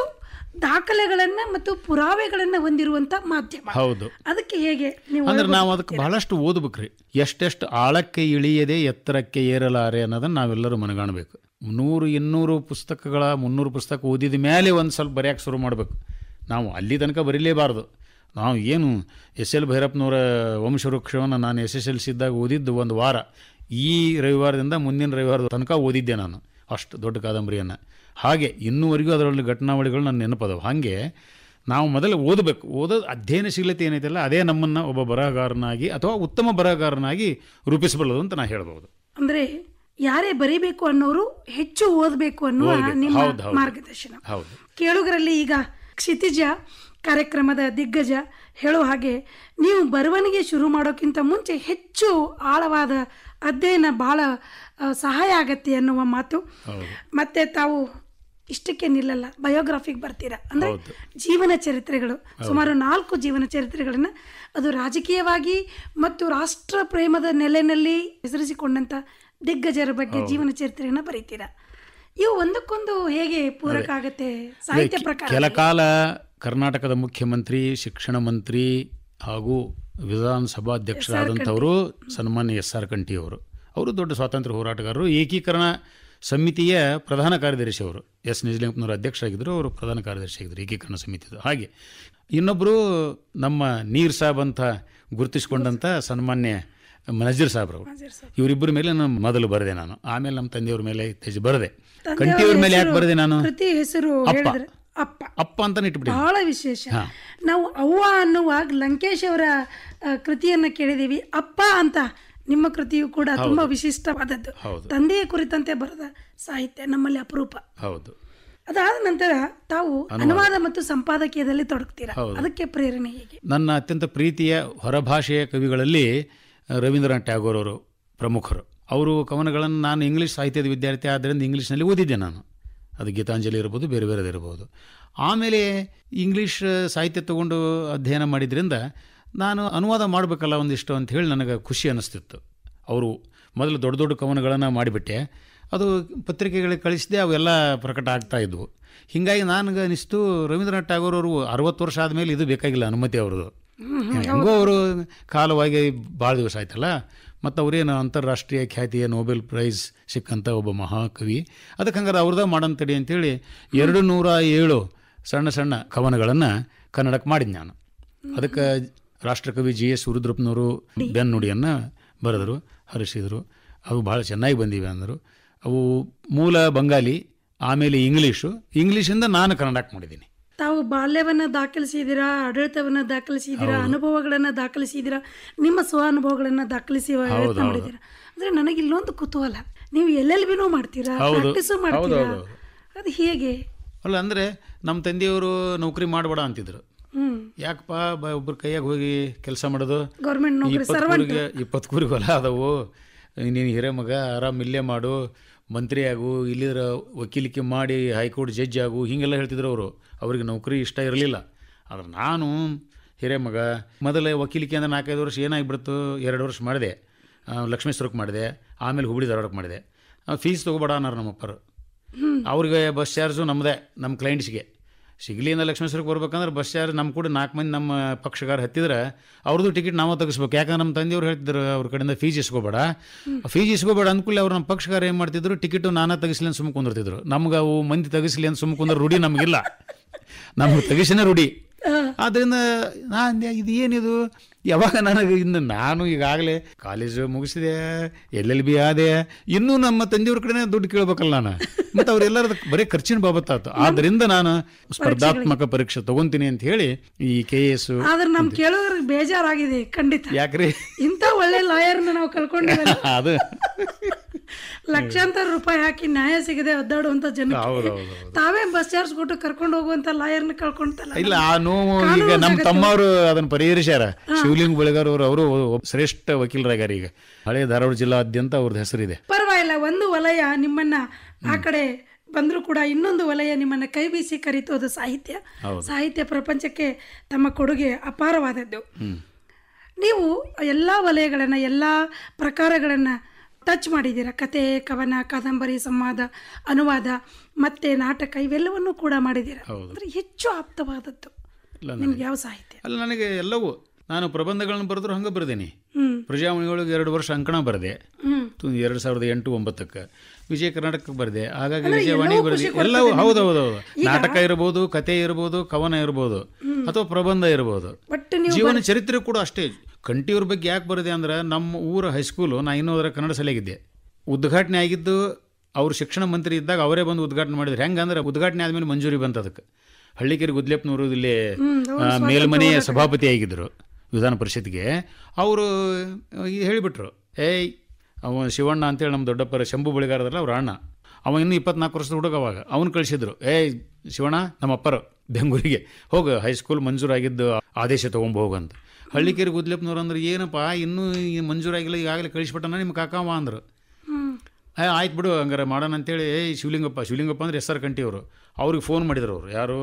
ದಾಖಲೆಗಳನ್ನ ಮತ್ತು ಪುರಾವೆಗಳನ್ನ ಹೊಂದಿರುವಂತ ಮಾಧ್ಯಮ ಹೌದು ಅದಕ್ಕೆ ಹೇಗೆ ಅಂದ್ರೆ ನಾವು ಅದಕ್ಕೆ ಬಹಳಷ್ಟು ಓದ್ಬೇಕ್ರಿ ಎಷ್ಟೆಷ್ಟು ಆಳಕ್ಕೆ ಇಳಿಯದೆ ಎತ್ತರಕ್ಕೆ ಏರಲಾರೆ ಅನ್ನೋದನ್ನ ನಾವೆಲ್ಲರೂ ಮನಗಾಣಬೇಕು ನೂರು ಇನ್ನೂರು ಪುಸ್ತಕಗಳ ಮುನ್ನೂರು ಪುಸ್ತಕ ಓದಿದ ಮೇಲೆ ಒಂದು ಸ್ವಲ್ಪ ಬರೆಯಕ್ಕೆ ಶುರು ಮಾಡಬೇಕು ನಾವು ಅಲ್ಲಿ ತನಕ ಬರೀಲೇಬಾರ್ದು ನಾವು ಏನು ಎಸ್ ಎಲ್ ಭೈರಪ್ಪನವರ ವಂಶವೃಕ್ಷವನ್ನು ನಾನು ಎಸ್ ಎಸ್ ಎಲ್ ಸಿ ಇದ್ದಾಗ ಓದಿದ್ದು ಒಂದು ವಾರ ಈ ರವಿವಾರದಿಂದ ಮುಂದಿನ ರವಿವಾರದ ತನಕ ಓದಿದ್ದೆ ನಾನು ಅಷ್ಟು ದೊಡ್ಡ ಕಾದಂಬರಿಯನ್ನು ಹಾಗೆ ಇನ್ನೂವರೆಗೂ ಅದರಲ್ಲಿ ಘಟನಾವಳಿಗಳು ನನ್ನ ನೆನಪದವು ಹಾಗೆ ನಾವು ಮೊದಲು ಓದಬೇಕು ಓದೋದು ಅಧ್ಯಯನಶೀಲತೆ ಏನೈತಲ್ಲ ಅದೇ ನಮ್ಮನ್ನು ಒಬ್ಬ ಬರಹಗಾರನಾಗಿ ಅಥವಾ ಉತ್ತಮ ಬರಹಗಾರನಾಗಿ ರೂಪಿಸಬಲ್ಲದು ಅಂತ ನಾನು ಹೇಳ್ಬೋದು ಅಂದರೆ ಯಾರೇ ಬರೀಬೇಕು ಅನ್ನೋರು ಹೆಚ್ಚು ಓದಬೇಕು ಅನ್ನೋ ಮಾರ್ಗದರ್ಶನ ಕೇಳುಗರಲ್ಲಿ ಈಗ ಕ್ಷಿತಿಜ ಕಾರ್ಯಕ್ರಮದ ದಿಗ್ಗಜ ಹೇಳೋ ಹಾಗೆ ನೀವು ಬರವಣಿಗೆ ಶುರು ಮಾಡೋಕ್ಕಿಂತ ಮುಂಚೆ ಹೆಚ್ಚು ಆಳವಾದ ಅಧ್ಯಯನ ಭಾಳ ಸಹಾಯ ಆಗತ್ತೆ ಅನ್ನುವ ಮಾತು ಮತ್ತೆ ತಾವು ಇಷ್ಟಕ್ಕೆ ನಿಲ್ಲಲ್ಲ ಬಯೋಗ್ರಾಫಿಗೆ ಬರ್ತೀರಾ ಅಂದರೆ ಜೀವನ ಚರಿತ್ರೆಗಳು ಸುಮಾರು ನಾಲ್ಕು ಜೀವನ ಚರಿತ್ರೆಗಳನ್ನು ಅದು ರಾಜಕೀಯವಾಗಿ ಮತ್ತು ರಾಷ್ಟ್ರ ಪ್ರೇಮದ ನೆಲೆಯಲ್ಲಿ ಹೆಸರಿಸಿಕೊಂಡಂಥ ದಿಗ್ಗಜರ ಬಗ್ಗೆ ಜೀವನ ಚರಿತ್ರೆಯನ್ನು ಬರೀತೀರಾ ಇವು ಒಂದಕ್ಕೊಂದು ಹೇಗೆ ಪೂರಕ ಆಗುತ್ತೆ ಸಾಹಿತ್ಯ ಪ್ರಕಾರ ಕೆಲ ಕಾಲ ಕರ್ನಾಟಕದ ಮುಖ್ಯಮಂತ್ರಿ ಶಿಕ್ಷಣ ಮಂತ್ರಿ ಹಾಗೂ ವಿಧಾನಸಭಾಧ್ಯಕ್ಷರಾದಂಥವರು ಸನ್ಮಾನ್ಯ ಎಸ್ ಆರ್ ಕಂಠಿ ಅವರು ಅವರು ದೊಡ್ಡ ಸ್ವಾತಂತ್ರ್ಯ ಹೋರಾಟಗಾರರು ಏಕೀಕರಣ ಸಮಿತಿಯ ಪ್ರಧಾನ ಕಾರ್ಯದರ್ಶಿ ಅವರು ಎಸ್ ನಿಜಲಿಂಗಪ್ಪನವರು ಅಧ್ಯಕ್ಷರಾಗಿದ್ದರು ಅವರು ಪ್ರಧಾನ ಕಾರ್ಯದರ್ಶಿ ಆಗಿದ್ದರು ಏಕೀಕರಣ ಸಮಿತಿದು ಹಾಗೆ ಇನ್ನೊಬ್ಬರು ನಮ್ಮ ನೀರ್ ಸಾಬ್ ಅಂತ ಗುರುತಿಸಿಕೊಂಡಂಥ ಸನ್ಮಾನ್ಯ ನಮ್ಮ ನಜೀರ್ ಅವರು ಇವರಿಬ್ಬರ ಮೇಲೆ ನಾನು ಮೊದಲು ಬರೆದೆ ನಾನು ಆಮೇಲೆ ನಮ್ಮ ತಂದೆಯವ್ರ ಮೇಲೆ ತೇಜ್ ಬರದೆ ಕಂಠಿಯವ್ರ ಮೇಲೆ ಯಾಕೆ ಬರದೆ ನಾನು ಹೆಸರು ಅಪ್ಪ ಅಪ್ಪ ಅಪ್ಪ ಇಟ್ಬಿಟ್ಟು ಬಹಳ ವಿಶೇಷ ನಾವು ಅವ್ವ ಅನ್ನುವಾಗ ಲಂಕೇಶ್ ಅವರ ಕೃತಿಯನ್ನ ಕೇಳಿದೀವಿ ಅಪ್ಪ ಅಂತ ನಿಮ್ಮ ಕೃತಿಯು ಕೂಡ ತುಂಬಾ ವಿಶಿಷ್ಟವಾದದ್ದು ತಂದೆಯ ಕುರಿತಂತೆ ಬರದ ಸಾಹಿತ್ಯ ನಮ್ಮಲ್ಲಿ ಅಪರೂಪ ಹೌದು ಅದಾದ ನಂತರ ತಾವು ಅನುವಾದ ಮತ್ತು ಸಂಪಾದಕೀಯದಲ್ಲಿ ತೊಡಗ್ತೀರಾ ಅದಕ್ಕೆ ಪ್ರೇರಣೆ ಹೇಗೆ ನನ್ನ ಅತ್ಯಂತ ಪ್ರೀತಿಯ ಹೊರಭಾಷೆಯ ಕವಿಗಳಲ್ಲಿ ರವೀಂದ್ರನಾಥ್ ಟ್ಯಾಗೋರ್ ಅವರು ಪ್ರಮುಖರು ಅವರು ಕವನಗಳನ್ನು ನಾನು ಇಂಗ್ಲೀಷ್ ಸಾಹಿತ್ಯದ ವಿದ್ಯಾರ್ಥಿ ಆದ್ದರಿಂದ ಇಂಗ್ಲೀಷ್ನಲ್ಲಿ ಓದಿದ್ದೆ ನಾನು ಅದು ಗೀತಾಂಜಲಿ ಇರ್ಬೋದು ಬೇರೆ ಇರ್ಬೋದು ಆಮೇಲೆ ಇಂಗ್ಲೀಷ್ ಸಾಹಿತ್ಯ ತಗೊಂಡು ಅಧ್ಯಯನ ಮಾಡಿದ್ರಿಂದ ನಾನು ಅನುವಾದ ಮಾಡಬೇಕಲ್ಲ ಒಂದಿಷ್ಟು ಅಂತ ಹೇಳಿ ನನಗೆ ಖುಷಿ ಅನ್ನಿಸ್ತಿತ್ತು ಅವರು ಮೊದಲು ದೊಡ್ಡ ದೊಡ್ಡ ಕವನಗಳನ್ನು ಮಾಡಿಬಿಟ್ಟೆ ಅದು ಪತ್ರಿಕೆಗಳಿಗೆ ಕಳಿಸಿದೆ ಅವೆಲ್ಲ ಪ್ರಕಟ ಆಗ್ತಾ ಇದ್ವು ಹೀಗಾಗಿ ನನಗೆ ಅನಿಸ್ತು ರವೀಂದ್ರನಾಥ್ ಟ್ಯಾಗೋರ್ ಅವರು ಅರವತ್ತು ವರ್ಷ ಆದಮೇಲೆ ಇದು ಬೇಕಾಗಿಲ್ಲ ಅನುಮತಿ ಅವ್ರದ್ದು ಹೆಂಗೋ ಅವರು ಕಾಲವಾಗಿ ಭಾಳ ದಿವಸ ಆಯ್ತಲ್ಲ ಮತ್ತು ಅವರೇನು ಅಂತಾರಾಷ್ಟ್ರೀಯ ಖ್ಯಾತಿಯ ನೊಬೆಲ್ ಪ್ರೈಸ್ ಸಿಕ್ಕಂಥ ಒಬ್ಬ ಮಹಾಕವಿ ಅದಕ್ಕೆ ಹಂಗಾರೆ ಅವ್ರದ್ದ ತಡಿ ಅಂತೇಳಿ ಎರಡು ನೂರ ಏಳು ಸಣ್ಣ ಸಣ್ಣ ಕವನಗಳನ್ನು ಕನ್ನಡಕ್ಕೆ ಮಾಡಿದ್ದು ನಾನು ಅದಕ್ಕೆ ರಾಷ್ಟ್ರಕವಿ ಜಿ ಎಸ್ ಉರುದ್ರಪ್ಪನವರು ಬೆನ್ನುಡಿಯನ್ನು ಬರೆದರು ಹರಿಸಿದರು ಅವು ಭಾಳ ಚೆನ್ನಾಗಿ ಬಂದಿವೆ ಅಂದರು ಅವು ಮೂಲ ಬಂಗಾಲಿ ಆಮೇಲೆ ಇಂಗ್ಲೀಷು ಇಂಗ್ಲೀಷಿಂದ ನಾನು ಕನ್ನಡಕ್ಕೆ ಮಾಡಿದ್ದೀನಿ ತಾವು ಬಾಲ್ಯವನ್ನ ದಾಖಲಿಸಿದಿರಾ ಆಡಳಿತವನ್ನ ದಾಖಲಿಸಿದಿರಾ ಅನುಭವಗಳನ್ನ ದಾಖಲಿಸಿದಿರಾ ನಿಮ್ಮ ಸ್ವ ಅನುಭವಗಳನ್ನ ದಾಖಲಿಸಿ ಮಾಡಿದ್ದೀರಾ ಅಂದ್ರೆ ನನಗೆ ಇಲ್ಲೊಂದು ಕುತೂಹಲ ನೀವು ಎಲ್ ಮಾಡ್ತೀರಾ ಪ್ರಾಕ್ಟೀಸು ಮಾಡ್ತೀರಾ ಅದು ಹೇಗೆ ಅಲ್ಲ ಅಂದ್ರೆ ನಮ್ಮ ತಂದೆಯವರು ನೌಕರಿ ಮಾಡಬೇಡ ಅಂತಿದ್ರು ಯಾಕಪ್ಪ ಒಬ್ಬರು ಕೈಯಾಗ ಹೋಗಿ ಕೆಲಸ ಮಾಡೋದು ಗೌರ್ಮೆಂಟ್ ಇಪ್ಪತ್ತು ಕೂರಿಗೆ ಹೊಲ ಅದಾವು ನೀನು ಮಗ ಆರಾಮ್ ಇಲ್ಲೇ ಮಾಡು ಮಂತ್ರಿ ಆಗು ಇಲ್ಲಿದ್ರ ವಕೀಲಿಕೆ ಮಾಡಿ ಹೈಕೋರ್ಟ್ ಜಡ್ಜ್ ಆಗು ಹಿಂಗೆಲ್ಲ ಹೇಳ್ತಿದ್ರು ಅವರು ಅವ್ರಿಗೆ ನೌಕರಿ ಇಷ್ಟ ಇರಲಿಲ್ಲ ಆದರೆ ನಾನು ಮಗ ಮೊದಲೇ ವಕೀಲಿಕೆ ಅಂದರೆ ನಾಲ್ಕೈದು ವರ್ಷ ಏನಾಗಿಬಿಡ್ತು ಎರಡು ವರ್ಷ ಮಾಡಿದೆ ಲಕ್ಷ್ಮೇಶ್ವರಕ್ಕೆ ಮಾಡಿದೆ ಆಮೇಲೆ ಹುಬ್ಳಿ ಧಾರವಾಡಕ್ಕೆ ಮಾಡಿದೆ ಫೀಸ್ ತೊಗೊಬೇಡ ಅನ್ನೋರು ನಮ್ಮಪ್ಪರು ಅವ್ರಿಗೆ ಬಸ್ ಚಾರ್ಜು ನಮ್ಮದೇ ನಮ್ಮ ಕ್ಲೈಂಟ್ಸ್ಗೆ ಸಿಗಲಿಂದ ಲಕ್ಷ್ಮೇಶ್ವರಕ್ಕೆ ಬರ್ಬೇಕಂದ್ರೆ ಬಸ್ ಯಾರು ನಮ್ಮ ಕೂಡ ನಾಲ್ಕು ಮಂದಿ ನಮ್ಮ ಪಕ್ಷಗಾರ ಹತ್ತಿದ್ರೆ ಅವ್ರದ್ದು ಟಿಕೆಟ್ ನಾವು ತೆಗಿಸ್ಬೇಕು ಯಾಕಂದ್ರೆ ನಮ್ಮ ತಂದೆಯವ್ರು ಹೇಳ್ತಿದ್ರು ಅವ್ರ ಕಡೆಯಿಂದ ಫೀಸ್ ಇಸ್ಕೋಬೇಡ ಫೀಸ್ ಇಸ್ಕೋಬೇಡ ಅಂದ್ಕೂಲೆ ಅವ್ರು ನಮ್ಮ ಪಕ್ಷಗಾರ ಏನು ಮಾಡ್ತಿದ್ರು ಟಿಕೆಟು ನಾನಾ ತೆಗಿಸ್ಲಿ ಅಂತ ಸುಮ್ಮ ಕುಂದಿರ್ತಿದ್ರು ನಮ್ಗೆ ಅವು ಮಂದಿ ತೆಗಿಸ್ಲಿ ಅಂತ ಸುಮ್ಮನೆ ಕುಂದ್ರ ರೂಢಿ ನಮಗಿಲ್ಲ ನಮ್ಗೆ ತೆಗಿಸಿನ ರೂಢಿ ಆದ್ದರಿಂದ ನಾ ಇದು ಏನಿದು ಯಾವಾಗ ನನಗೆ ಇನ್ನು ನಾನು ಈಗಾಗಲೇ ಕಾಲೇಜು ಮುಗಿಸಿದೆ ಎಲ್ಲೆಲ್ಲಿ ಬಿ ಆದೆ ಇನ್ನೂ ನಮ್ಮ ತಂದೆಯವ್ರ ಕಡೆನೇ ದುಡ್ಡು ಕೇಳಬೇಕಲ್ಲ ನಾನು (laughs) ಮತ್ತು ಅವರೆಲ್ಲರದ ಬರೀ ಖರ್ಚಿನ ಬಾಬತ್ತಾತು ಆದ್ರಿಂದ ನಾನು ಸ್ಪರ್ಧಾತ್ಮಕ ಪರೀಕ್ಷೆ ತಗೊಂತೀನಿ ಅಂತ ಹೇಳಿ ಈ ಕೆ ಎಸ್ ಆದ್ರೆ ನಮ್ ಕೇಳೋರಿಗೆ ಬೇಜಾರಾಗಿದೆ ಖಂಡಿತ ಯಾಕ್ರಿ ಇಂಥ ಒಳ್ಳೆ ಲಾಯರ್ನ ನಾವು (laughs) ಕಳ್ಕೊಂಡಿದ್ದೀವಿ ಅದು ಲಕ್ಷಾಂತರ ರೂಪಾಯಿ ಹಾಕಿ ನ್ಯಾಯ ಸಿಗದೆ ಒದ್ದಾಡುವಂತ ಜನ ತಾವೇ ಬಸ್ ಚಾರ್ಜ್ ಕೊಟ್ಟು ಕರ್ಕೊಂಡು ಹೋಗುವಂತ ಲಾಯರ್ನ ಕಳ್ಕೊಂತಲ್ಲ ಇಲ್ಲ ಆ ನೋವು ಈಗ ನಮ್ಮ ತಮ್ಮವರು ಅದನ್ನ ಪರಿಹರಿಸ್ಯಾರ ಶಿವಲಿಂಗ್ ಬೆಳಗಾರ್ ಅವರು ಅವರು ಶ್ರೇಷ್ಠ ವಕೀಲರಾಗ್ಯಾರ ಈಗ ಹಳೆ ಧಾರವಾಡ ಜಿಲ್ಲಾದ್ಯಂತ ಅವ್ರದ್ದು ಹೆಸರಿದೆ ಪರವಾಗಿಲ್ಲ ಒಂದು ವಲಯ ನಿಮ್ಮನ್ನ ಆ ಕಡೆ ಬಂದರೂ ಕೂಡ ಇನ್ನೊಂದು ವಲಯ ನಿಮ್ಮನ್ನು ಕೈ ಬೀಸಿ ಕರಿತು ಅದು ಸಾಹಿತ್ಯ ಸಾಹಿತ್ಯ ಪ್ರಪಂಚಕ್ಕೆ ತಮ್ಮ ಕೊಡುಗೆ ಅಪಾರವಾದದ್ದು ನೀವು ಎಲ್ಲ ವಲಯಗಳನ್ನು ಎಲ್ಲ ಪ್ರಕಾರಗಳನ್ನು ಟಚ್ ಮಾಡಿದೀರ ಕತೆ ಕವನ ಕಾದಂಬರಿ ಸಂವಾದ ಅನುವಾದ ಮತ್ತೆ ನಾಟಕ ಇವೆಲ್ಲವನ್ನೂ ಕೂಡ ಮಾಡಿದಿರ ಹೆಚ್ಚು ಆಪ್ತವಾದದ್ದು ನಿಮ್ಗೆ ಯಾವ ಸಾಹಿತ್ಯ ಅಲ್ಲ ನನಗೆ ಎಲ್ಲವೂ ನಾನು ಪ್ರಬಂಧಗಳನ್ನು ಬರೆದ್ರು ಹಂಗೆ ಬರೆದೇನೆ ಪ್ರಜಾವಾಣಿಗಳಿಗೆ ಎರಡು ವರ್ಷ ಅಂಕಣ ಬರೆದೆ ಎರಡು ಸಾವಿರದ ಎಂಟು ಒಂಬತ್ತಕ್ಕೆ ವಿಜಯ ಕರ್ನಾಟಕಕ್ಕೆ ಬರೆದೆ ಹಾಗಾಗಿ ವಿಜಯವಾಣಿ ಬರೆದೆ ಎಲ್ಲವೂ ಹೌದು ಹೌದು ನಾಟಕ ಇರ್ಬೋದು ಕತೆ ಇರ್ಬೋದು ಕವನ ಇರ್ಬೋದು ಅಥವಾ ಪ್ರಬಂಧ ಇರ್ಬೋದು ಜೀವನ ಚರಿತ್ರೆ ಕೂಡ ಅಷ್ಟೇ ಕಂಠಿಯವ್ರ ಬಗ್ಗೆ ಯಾಕೆ ಬರೋದೆ ಅಂದ್ರೆ ನಮ್ಮ ಊರ ಹೈಸ್ಕೂಲು ಇನ್ನೂ ಅದರ ಕನ್ನಡ ಸಲಗಿದ್ದೆ ಉದ್ಘಾಟನೆ ಆಗಿದ್ದು ಅವ್ರು ಶಿಕ್ಷಣ ಮಂತ್ರಿ ಇದ್ದಾಗ ಅವರೇ ಬಂದು ಉದ್ಘಾಟನೆ ಮಾಡಿದ್ರು ಹೆಂಗಂದ್ರೆ ಉದ್ಘಾಟನೆ ಆದಮೇಲೆ ಮಂಜೂರಿ ಬಂತು ಅದಕ್ಕೆ ಹಳ್ಳಿಕೇರಿ ಗುದ್ಲೆಪ್ಪನವರು ಇಲ್ಲಿ ಮೇಲ್ಮನೆ ಸಭಾಪತಿ ಆಗಿದ್ದರು ವಿಧಾನ ಪರಿಷತ್ಗೆ ಅವರು ಹೇಳಿಬಿಟ್ರು ಏಯ್ ಅವ ಶಿವಣ್ಣ ಅಂತೇಳಿ ನಮ್ಮ ದೊಡ್ಡಪ್ಪರ ಶಂಭು ಬಳಿಗಾರದಲ್ಲ ಅವ್ರ ಅಣ್ಣ ಅವ ಇನ್ನೂ ಇಪ್ಪತ್ನಾಲ್ಕು ವರ್ಷದ ಹುಡುಗ ಅವಾಗ ಅವ್ನು ಕಳಿಸಿದ್ರು ಏಯ್ ಶಿವಣ್ಣ ನಮ್ಮ ಅಪ್ಪರು ಬೆಂಗಳೂರಿಗೆ ಹೋಗು ಹೈಸ್ಕೂಲ್ ಮಂಜೂರಾಗಿದ್ದು ಆದೇಶ ಅಂತ ಹಳ್ಳಿಕೇರಿ ಗುದ್ಲೆಪ್ನವ್ರು ಅಂದ್ರೆ ಏನಪ್ಪ ಇನ್ನೂ ಮಂಜೂರಾಗಿಲ್ಲ ಈಗಾಗಲೇ ಕಳಿಸ್ಬಿಟ್ಟನ ನಿಮ್ಮ ಕಾಕಾವ ಅಂದರು ಆಯ್ತು ಬಿಡು ಹಂಗಾರೆ ಮಾಡೋಣ ಅಂತೇಳಿ ಶಿವಲಿಂಗಪ್ಪ ಶಿವಲಿಂಗಪ್ಪ ಅಂದ್ರೆ ಎಸ್ ಆರ್ ಅವರು ಅವ್ರಿಗೆ ಫೋನ್ ಮಾಡಿದ್ರು ಅವರು ಯಾರು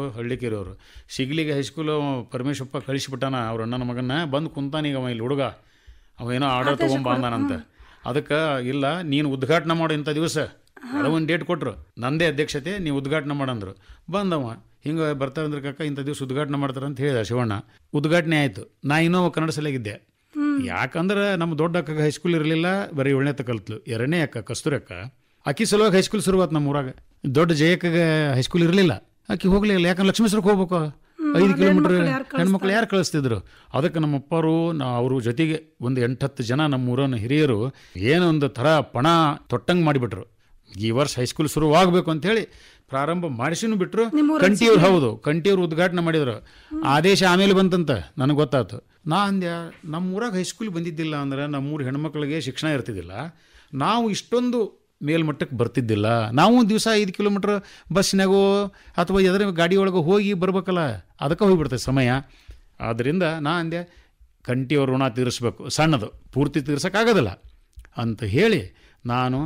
ಅವರು ಸಿಗ್ಲಿಗೆ ಹೈಸ್ಕೂಲು ಪರಮೇಶ್ವರಪ್ಪ ಕಳಿಸ್ಬಿಟ್ಟಾನ ಅವ್ರ ಅಣ್ಣನ ಮಗನ ಬಂದು ಕುಂತಾನೀಗ ಅವ ಇಲ್ಲಿ ಹುಡುಗ ಅವೇನೋ ಆರ್ಡರ್ ತೊಗೊಂಬಂದಾನಂತೆ ಅದಕ್ಕೆ ಇಲ್ಲ ನೀನು ಉದ್ಘಾಟನೆ ಮಾಡು ಇಂಥ ದಿವಸ ಒಂದು ಡೇಟ್ ಕೊಟ್ಟರು ನಂದೇ ಅಧ್ಯಕ್ಷತೆ ನೀವು ಉದ್ಘಾಟನೆ ಮಾಡಂದ್ರು ಬಂದವ ಹಿಂಗೆ ಬರ್ತಾರೆ ಅಂದ್ರೆ ಕಾಕ ಇಂಥ ದಿವಸ ಉದ್ಘಾಟನೆ ಮಾಡ್ತಾರೆ ಅಂತ ಹೇಳಿದ ಶಿವಣ್ಣ ಉದ್ಘಾಟನೆ ಆಯಿತು ನಾ ಇನ್ನೂ ಕನ್ನಡ ಸಲಗಿದ್ದೆ ಯಾಕಂದ್ರೆ ನಮ್ಮ ದೊಡ್ಡ ಅಕ್ಕಗೆ ಹೈಸ್ಕೂಲ್ ಇರಲಿಲ್ಲ ಬರೀ ಏಳನೇ ತ ಕಲ್ತ್ಲು ಎರಡನೇ ಅಕ್ಕ ಕಸ್ತೂರಿ ಅಕ್ಕ ಆಕಿ ಸಲುವಾಗಿ ಹೈಸ್ಕೂಲ್ ಶುರುವಾತು ನಮ್ಮ ಊರಾಗ ದೊಡ್ಡ ಜಯಕ್ಕಗೆ ಹೈಸ್ಕೂಲ್ ಇರಲಿಲ್ಲ ಆಕಿ ಹೋಗ್ಲಿಲ್ಲ ಯಾಕಂದ್ರೆ ಲಕ್ಷ್ಮೇಶ್ವರಕ್ಕೆ ಹೋಗ್ಬೇಕು ಐದು ಕಿಲೋಮೀಟ್ರ್ ಹೆಣ್ಮಕ್ಳು ಯಾರು ಕಳಿಸ್ತಿದ್ರು ಅದಕ್ಕೆ ನಮ್ಮ ಅಪ್ಪರು ಅವರು ಜೊತೆಗೆ ಒಂದು ಎಂಟತ್ತು ಜನ ನಮ್ಮ ಊರನ್ನ ಹಿರಿಯರು ಏನೊಂದು ಥರ ಪಣ ತೊಟ್ಟಂಗೆ ಮಾಡಿಬಿಟ್ರು ಈ ವರ್ಷ ಹೈಸ್ಕೂಲ್ ಶುರುವಾಗಬೇಕು ಅಂಥೇಳಿ ಪ್ರಾರಂಭ ಮಾಡಿಸಿನೂ ಬಿಟ್ರು ಕಂಠಿಯವ್ರು ಹೌದು ಕಂಠಿಯವ್ರು ಉದ್ಘಾಟನೆ ಮಾಡಿದ್ರು ಆದೇಶ ಆಮೇಲೆ ಬಂತಂತ ನನಗೆ ಗೊತ್ತಾಯ್ತು ನಾ ಅಂದ್ಯ ನಮ್ಮೂರಾಗ ಹೈಸ್ಕೂಲ್ ಬಂದಿದ್ದಿಲ್ಲ ಅಂದ್ರೆ ನಮ್ಮೂರು ಹೆಣ್ಮಕ್ಳಿಗೆ ಶಿಕ್ಷಣ ಇರ್ತಿದ್ದಿಲ್ಲ ನಾವು ಇಷ್ಟೊಂದು ಮೇಲ್ಮಟ್ಟಕ್ಕೆ ಬರ್ತಿದ್ದಿಲ್ಲ ನಾವು ದಿವಸ ಐದು ಕಿಲೋಮೀಟ್ರ್ ಬಸ್ನಾಗೋ ಅಥವಾ ಎದರ ಗಾಡಿ ಹೋಗಿ ಬರ್ಬೇಕಲ್ಲ ಅದಕ್ಕೆ ಹೋಗಿಬಿಡ್ತದೆ ಸಮಯ ಆದ್ದರಿಂದ ನಾ ಅಂದೆ ಕಂಠಿಯವ್ರ ಋಣ ತೀರಿಸ್ಬೇಕು ಸಣ್ಣದು ಪೂರ್ತಿ ತೀರ್ಸೋಕ್ಕಾಗೋದಿಲ್ಲ ಅಂತ ಹೇಳಿ ನಾನು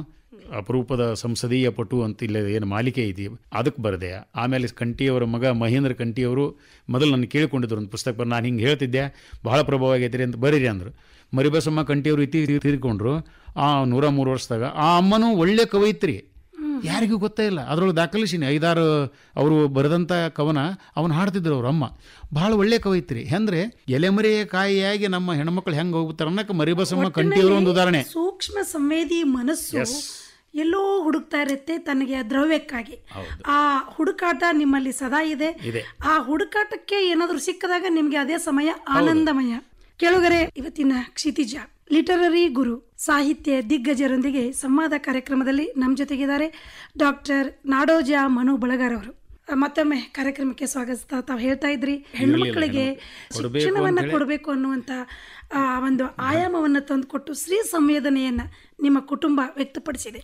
ಅಪರೂಪದ ಸಂಸದೀಯ ಪಟು ಅಂತ ಇಲ್ಲ ಏನು ಮಾಲಿಕೆ ಇದೆ ಅದಕ್ಕೆ ಬರದೆ ಆಮೇಲೆ ಕಂಠಿಯವರ ಮಗ ಮಹೇಂದ್ರ ಕಂಠಿಯವರು ಮೊದಲು ನನ್ನ ಕೇಳಿಕೊಂಡಿದ್ರು ಒಂದು ಪುಸ್ತಕ ಬರ ನಾನು ಹಿಂಗೆ ಹೇಳ್ತಿದ್ದೆ ಬಹಳ ಪ್ರಭಾವ ಆಗೈತೆ ಅಂತ ಬರೀರಿ ಅಂದರು ಮರಿಬಸಮ್ಮ ಕಂಠಿಯವರು ಇತಿ ತೀರ್ಕೊಂಡ್ರು ಆ ನೂರ ಮೂರು ವರ್ಷದಾಗ ಆ ಅಮ್ಮನೂ ಒಳ್ಳೆ ಕವಯಿತ್ರಿ ಯಾರಿಗೂ ಗೊತ್ತೇ ಇಲ್ಲ ಅದರೊಳಗೆ ದಾಖಲಿಸಿನಿ ಐದಾರು ಅವರು ಬರೆದಂಥ ಕವನ ಅವನು ಹಾಡ್ತಿದ್ರು ಅವ್ರ ಅಮ್ಮ ಭಾಳ ಒಳ್ಳೆ ಕವಯಿತ್ರಿ ಅಂದ್ರೆ ಎಲೆಮರೆಯ ಕಾಯಿಯಾಗಿ ನಮ್ಮ ಹೆಣ್ಮಕ್ಳು ಹೆಂಗೆ ಹೋಗುತ್ತಾರೆ ಅನ್ನಕ್ಕೆ ಮರಿಬಸಮ್ಮ ಕಂಠಿಯವರು ಒಂದು ಉದಾಹರಣೆ ಸೂಕ್ಷ್ಮ ಸಂವೇದಿ ಮನಸ್ಸು ಎಲ್ಲೋ ಹುಡುಕ್ತಾ ಇರುತ್ತೆ ತನಗೆ ದ್ರವ್ಯಕ್ಕಾಗಿ ಆ ಹುಡುಕಾಟ ನಿಮ್ಮಲ್ಲಿ ಸದಾ ಇದೆ ಆ ಹುಡುಕಾಟಕ್ಕೆ ಏನಾದರೂ ಸಿಕ್ಕದಾಗ ನಿಮಗೆ ಅದೇ ಸಮಯ ಆನಂದಮಯ ಕೆಳಗರೆ ಇವತ್ತಿನ ಕ್ಷಿತಿಜ ಲಿಟರರಿ ಗುರು ಸಾಹಿತ್ಯ ದಿಗ್ಗಜರೊಂದಿಗೆ ಸಂವಾದ ಕಾರ್ಯಕ್ರಮದಲ್ಲಿ ನಮ್ಮ ಜೊತೆಗಿದ್ದಾರೆ ಡಾಕ್ಟರ್ ನಾಡೋಜ ಮನು ಬಳಗಾರ್ ಅವರು ಮತ್ತೊಮ್ಮೆ ಕಾರ್ಯಕ್ರಮಕ್ಕೆ ಸ್ವಾಗತ ತಾವು ಹೇಳ್ತಾ ಇದ್ರಿ ಹೆಣ್ಣು ಮಕ್ಕಳಿಗೆ ಶಿಕ್ಷಣವನ್ನ ಕೊಡಬೇಕು ಅನ್ನುವಂತ ಒಂದು ಆಯಾಮವನ್ನು ತಂದುಕೊಟ್ಟು ಸ್ತ್ರೀ ಸಂವೇದನೆಯನ್ನು ನಿಮ್ಮ ಕುಟುಂಬ ವ್ಯಕ್ತಪಡಿಸಿದೆ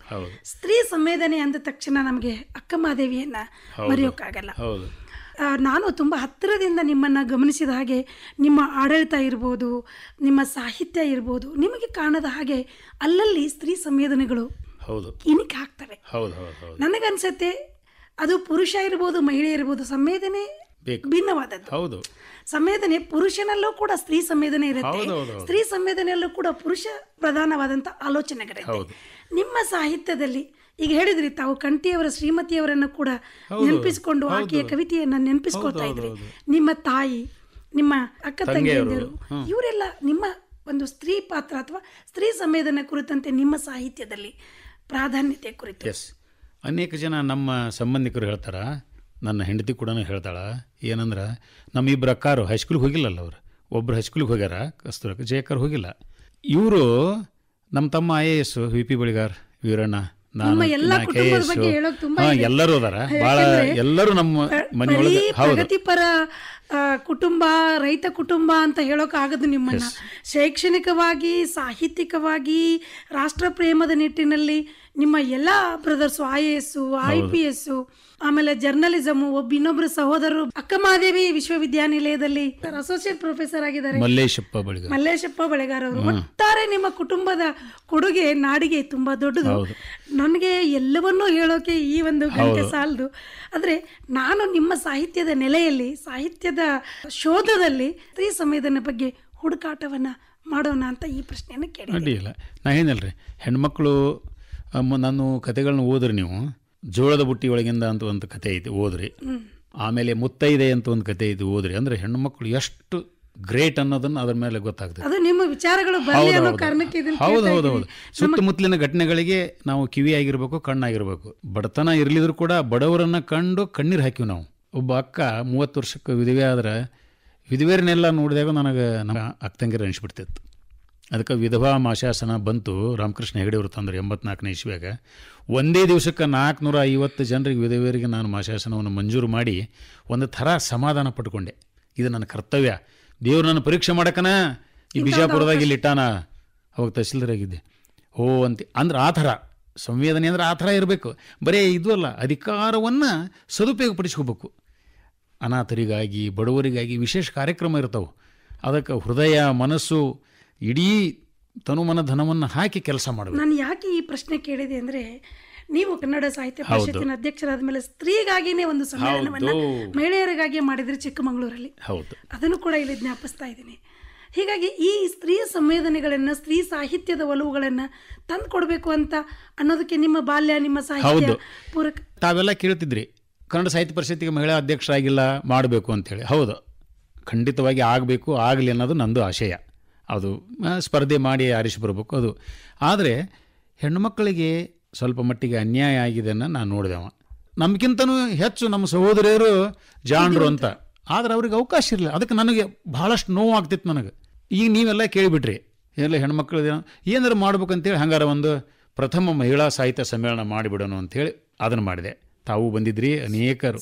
ಸ್ತ್ರೀ ಸಂವೇದನೆ ಅಂದ ತಕ್ಷಣ ನಮಗೆ ಅಕ್ಕಮಾದೇವಿಯನ್ನು ಮರೆಯೋಕ್ಕಾಗಲ್ಲ ನಾನು ತುಂಬ ಹತ್ತಿರದಿಂದ ನಿಮ್ಮನ್ನು ಗಮನಿಸಿದ ಹಾಗೆ ನಿಮ್ಮ ಆಡಳಿತ ಇರ್ಬೋದು ನಿಮ್ಮ ಸಾಹಿತ್ಯ ಇರ್ಬೋದು ನಿಮಗೆ ಕಾಣದ ಹಾಗೆ ಅಲ್ಲಲ್ಲಿ ಸ್ತ್ರೀ ಸಂವೇದನೆಗಳು ಇನಿಕ್ ಆಗ್ತವೆ ನನಗನ್ಸತ್ತೆ ಅದು ಪುರುಷ ಇರ್ಬೋದು ಮಹಿಳೆ ಇರ್ಬೋದು ಸಂವೇದನೆ ಭಿನ್ನವಾದದ್ದು ಹೌದು ಸಂವೇದನೆ ಪುರುಷನಲ್ಲೂ ಕೂಡ ಸ್ತ್ರೀ ಸಂವೇದನೆ ಇರುತ್ತೆ ಸ್ತ್ರೀ ಸಂವೇದನೆಯಲ್ಲೂ ಕೂಡ ಪುರುಷ ಪ್ರಧಾನವಾದಂಥ ಆಲೋಚನೆಗಳಿವೆ ನಿಮ್ಮ ಸಾಹಿತ್ಯದಲ್ಲಿ ಈಗ ಹೇಳಿದ್ರಿ ತಾವು ಕಂಠಿಯವರ ಶ್ರೀಮತಿಯವರನ್ನು ಕೂಡ ನೆನಪಿಸಿಕೊಂಡು ಆಕೆಯ ಕವಿತೆಯನ್ನ ನೆನಪಿಸ್ಕೊಳ್ತಾ ಇದ್ರಿ ನಿಮ್ಮ ತಾಯಿ ನಿಮ್ಮ ಅಕ್ಕ ತಂಗಿಯರು ಇವರೆಲ್ಲ ನಿಮ್ಮ ಒಂದು ಸ್ತ್ರೀ ಪಾತ್ರ ಅಥವಾ ಸ್ತ್ರೀ ಸಂವೇದನೆ ಕುರಿತಂತೆ ನಿಮ್ಮ ಸಾಹಿತ್ಯದಲ್ಲಿ ಪ್ರಾಧಾನ್ಯತೆ ಕುರಿತು ಅನೇಕ ಜನ ನಮ್ಮ ಸಂಬಂಧಿಕರು ಹೇಳ್ತಾರ ನನ್ನ ಹೆಂಡತಿ ಕೂಡ ಹೇಳ್ತಾಳೆ ಏನಂದ್ರೆ ನಮ್ಮಿಬ್ಬರು ಅಕ್ಕಾರು ಹೈಸ್ಕೂಲ್ಗೆ ಹೋಗಿಲ್ಲಲ್ಲ ಅವರು ಒಬ್ಬರು ಹೈಸ್ಕೂಲಿಗೆ ಹೋಗ್ಯಾರ ಕಸ್ತೂರ ಜಯಕರ್ ಹೋಗಿಲ್ಲ ಇವರು ನಮ್ಮ ತಮ್ಮ I A S V P Baligar Veeranna ನಾನು ಕೆ ಎಸ್ ಎಲ್ಲರೂ ಅದಾರ ಭಾಳ ಎಲ್ಲರೂ ನಮ್ಮ ಮನೆಯೊಳಗೆ ಹೌದು ಕುಟುಂಬ ರೈತ ಕುಟುಂಬ ಅಂತ ಹೇಳೋಕೆ ಆಗದು ನಿಮ್ಮನ್ನು ಶೈಕ್ಷಣಿಕವಾಗಿ ಸಾಹಿತ್ಯಿಕವಾಗಿ ರಾಷ್ಟ್ರ ಪ್ರೇಮದ ನಿಟ್ಟಿನಲ್ಲಿ ನಿಮ್ಮ ಎಲ್ಲ brothers I A S I P S ಆಮೇಲೆ ಜರ್ನಲಿಸಮ್ ಒಬ್ಬ ಇನ್ನೊಬ್ರು ಸಹೋದರರು ಅಕ್ಕ ಮಹಾದೇವಿ ವಿಶ್ವವಿದ್ಯಾನಿಲಯದಲ್ಲಿ ಅಸೋಸಿಯೇಟ್ ಪ್ರೊಫೆಸರ್ ಆಗಿದ್ದಾರೆ ಮಲ್ಲೇಶಪ್ಪ ಬಳಿಗಾರ ಮಲ್ಲೇಶಪ್ಪ ಬಳಿಗಾರ ಅವರು ಒಟ್ಟಾರೆ ನಿಮ್ಮ ಕುಟುಂಬದ ಕೊಡುಗೆ ನಾಡಿಗೆ ತುಂಬಾ ದೊಡ್ಡದು ನನಗೆ ಎಲ್ಲವನ್ನೂ ಹೇಳೋಕೆ ಈ ಒಂದು ಗಂಟೆ ಸಾಲದು ಆದರೆ ನಾನು ನಿಮ್ಮ ಸಾಹಿತ್ಯದ ನೆಲೆಯಲ್ಲಿ ಸಾಹಿತ್ಯದ ಶೋಧದಲ್ಲಿ ಸ್ತ್ರೀ ಸಮಯದ ಬಗ್ಗೆ ಹುಡುಕಾಟವನ್ನ ಮಾಡೋಣ ಅಂತ ಈ ಪ್ರಶ್ನೆಯನ್ನು ಕೇಳಿ ಅಡ್ಡಿಯಿಲ್ಲ ನಾ ಏನಲ್ರಿ ಹೆಣ್ಮಕ್ಳು ನಾನು ಕತೆಗಳನ್ನ ಓದ್ರಿ ನೀವು ಜೋಳದ ಬುಟ್ಟಿ ಒಳಗಿಂದ ಅಂತ ಒಂದು ಕತೆ ಐತಿ ಓದ್ರಿ ಆಮೇಲೆ ಮುತ್ತೈದೆ ಅಂತ ಒಂದು ಕತೆ ಐತಿ ಓದ್ರಿ ಅಂದ್ರೆ ಹೆಣ್ಣು ಮಕ್ಕಳು ಎಷ್ಟು ಗ್ರೇಟ್ ಅನ್ನೋದನ್ನ ಅದ್ರ ಮೇಲೆ ಗೊತ್ತಾಗ್ತದೆ ಅದು ನಿಮ್ಮ ವಿಚಾರಗಳು ಹೌದು ಹೌದು ಹೌದು ಸುತ್ತಮುತ್ತಲಿನ ಘಟನೆಗಳಿಗೆ ನಾವು ಕಿವಿ ಆಗಿರ್ಬೇಕು ಕಣ್ಣಾಗಿರ್ಬೇಕು ಬಡತನ ಇರ್ಲಿದ್ರು ಕೂಡ ಬಡವರನ್ನ ಕಂಡು ಕಣ್ಣೀರು ಹಾಕಿವಿ ನಾವು ಒಬ್ಬ ಅಕ್ಕ ಮೂವತ್ತು ವರ್ಷಕ್ಕೆ ವಿಧವೆ ಆದ್ರೆ ವಿಧವೆಯರನ್ನೆಲ್ಲ ನೋಡಿದಾಗ ನನಗೆ ನಮ್ಮ ಅಕ್ಕ ಅನಿಸ್ಬಿಡ್ತಿತ್ತು ಅದಕ್ಕೆ ವಿಧವಾ ಮಾಶಾಸನ ಬಂತು ರಾಮಕೃಷ್ಣ ಅವರು ತಂದರು ಎಂಬತ್ನಾಲ್ಕನೇ ಇಸ್ವಿಯಾಗ ಒಂದೇ ದಿವಸಕ್ಕೆ ನಾಲ್ಕುನೂರ ಐವತ್ತು ಜನರಿಗೆ ವಿಧವೆಯರಿಗೆ ನಾನು ಮಾಶಾಸನವನ್ನು ಮಂಜೂರು ಮಾಡಿ ಒಂದು ಥರ ಸಮಾಧಾನ ಪಟ್ಕೊಂಡೆ ಇದು ನನ್ನ ಕರ್ತವ್ಯ ದೇವ್ರು ನನ್ನ ಪರೀಕ್ಷೆ ಮಾಡಕನ ಈ ಬಿಜಾಪುರದಾಗ ಇಲ್ಲಿ ಇಟ್ಟಾನ ಅವಾಗ ತಹಸೀಲ್ದಾರಾಗಿದ್ದೆ ಓ ಅಂತ ಅಂದ್ರೆ ಆ ಥರ ಸಂವೇದನೆ ಅಂದ್ರೆ ಆ ಥರ ಇರಬೇಕು ಬರೀ ಇದು ಅಲ್ಲ ಅಧಿಕಾರವನ್ನು ಪಡಿಸ್ಕೋಬೇಕು ಅನಾಥರಿಗಾಗಿ ಬಡವರಿಗಾಗಿ ವಿಶೇಷ ಕಾರ್ಯಕ್ರಮ ಇರ್ತಾವೆ ಅದಕ್ಕೆ ಹೃದಯ ಮನಸ್ಸು ಇಡೀ ತನುಮನ ಧನವನ್ನು ಹಾಕಿ ಕೆಲಸ ಮಾಡಬೇಕು ನಾನು ಯಾಕೆ ಈ ಪ್ರಶ್ನೆ ಕೇಳಿದೆ ಅಂದ್ರೆ ನೀವು ಕನ್ನಡ ಸಾಹಿತ್ಯ ಪರಿಷತ್ತಿನ ಅಧ್ಯಕ್ಷರಾದ ಮೇಲೆ ಸ್ತ್ರೀಗಾಗಿನೇ ಒಂದು ಸಮ್ಮೇಳನವನ್ನು ಮಹಿಳೆಯರಿಗಾಗಿ ಮಾಡಿದ್ರಿ ಚಿಕ್ಕಮಗಳೂರಲ್ಲಿ ಹೌದು ಅದನ್ನು ಕೂಡ ಇಲ್ಲಿ ಜ್ಞಾಪಿಸ್ತಾ ಇದ್ದೀನಿ ಹೀಗಾಗಿ ಈ ಸ್ತ್ರೀ ಸಂವೇದನೆಗಳನ್ನು ಸ್ತ್ರೀ ಸಾಹಿತ್ಯದ ಒಲವುಗಳನ್ನ ತಂದು ಕೊಡಬೇಕು ಅಂತ ಅನ್ನೋದಕ್ಕೆ ನಿಮ್ಮ ಬಾಲ್ಯ ನಿಮ್ಮ ಸಾಹಿತ್ಯ ಪೂರಕ ತಾವೆಲ್ಲ ಕೇಳ್ತಿದ್ರಿ ಕನ್ನಡ ಸಾಹಿತ್ಯ ಪರಿಷತ್ತಿಗೆ ಮಹಿಳಾ ಅಧ್ಯಕ್ಷರಾಗಿಲ್ಲ ಮಾಡಬೇಕು ಅಂತ ಹೇಳಿ ಹೌದು ಖಂಡಿತವಾಗಿ ಆಗಬೇಕು ಆಗಲಿ ಅನ್ನೋದು ನಂದು ಆಶಯ ಅದು ಸ್ಪರ್ಧೆ ಮಾಡಿ ಆರಿಸಿ ಬರಬೇಕು ಅದು ಆದರೆ ಹೆಣ್ಣುಮಕ್ಕಳಿಗೆ ಸ್ವಲ್ಪ ಮಟ್ಟಿಗೆ ಅನ್ಯಾಯ ಆಗಿದೆ ಅನ್ನ ನಾನು ನೋಡಿದೆವ ನಮಗಿಂತನೂ ಹೆಚ್ಚು ನಮ್ಮ ಸಹೋದರಿಯರು ಜಾಣರು ಅಂತ ಆದರೆ ಅವ್ರಿಗೆ ಅವಕಾಶ ಇರಲಿಲ್ಲ ಅದಕ್ಕೆ ನನಗೆ ಭಾಳಷ್ಟು ನೋವು ಆಗ್ತಿತ್ತು ನನಗೆ ಈಗ ನೀವೆಲ್ಲ ಕೇಳಿಬಿಟ್ರಿ ಎಲ್ಲ ಹೆಣ್ಮಕ್ಳು ಏನಾರು ಮಾಡ್ಬೇಕಂತೇಳಿ ಹಂಗಾರ ಒಂದು ಪ್ರಥಮ ಮಹಿಳಾ ಸಾಹಿತ್ಯ ಸಮ್ಮೇಳನ ಮಾಡಿಬಿಡೋಣ ಅಂತೇಳಿ ಅದನ್ನು ಮಾಡಿದೆ ತಾವು ಬಂದಿದ್ರಿ ಅನೇಕರು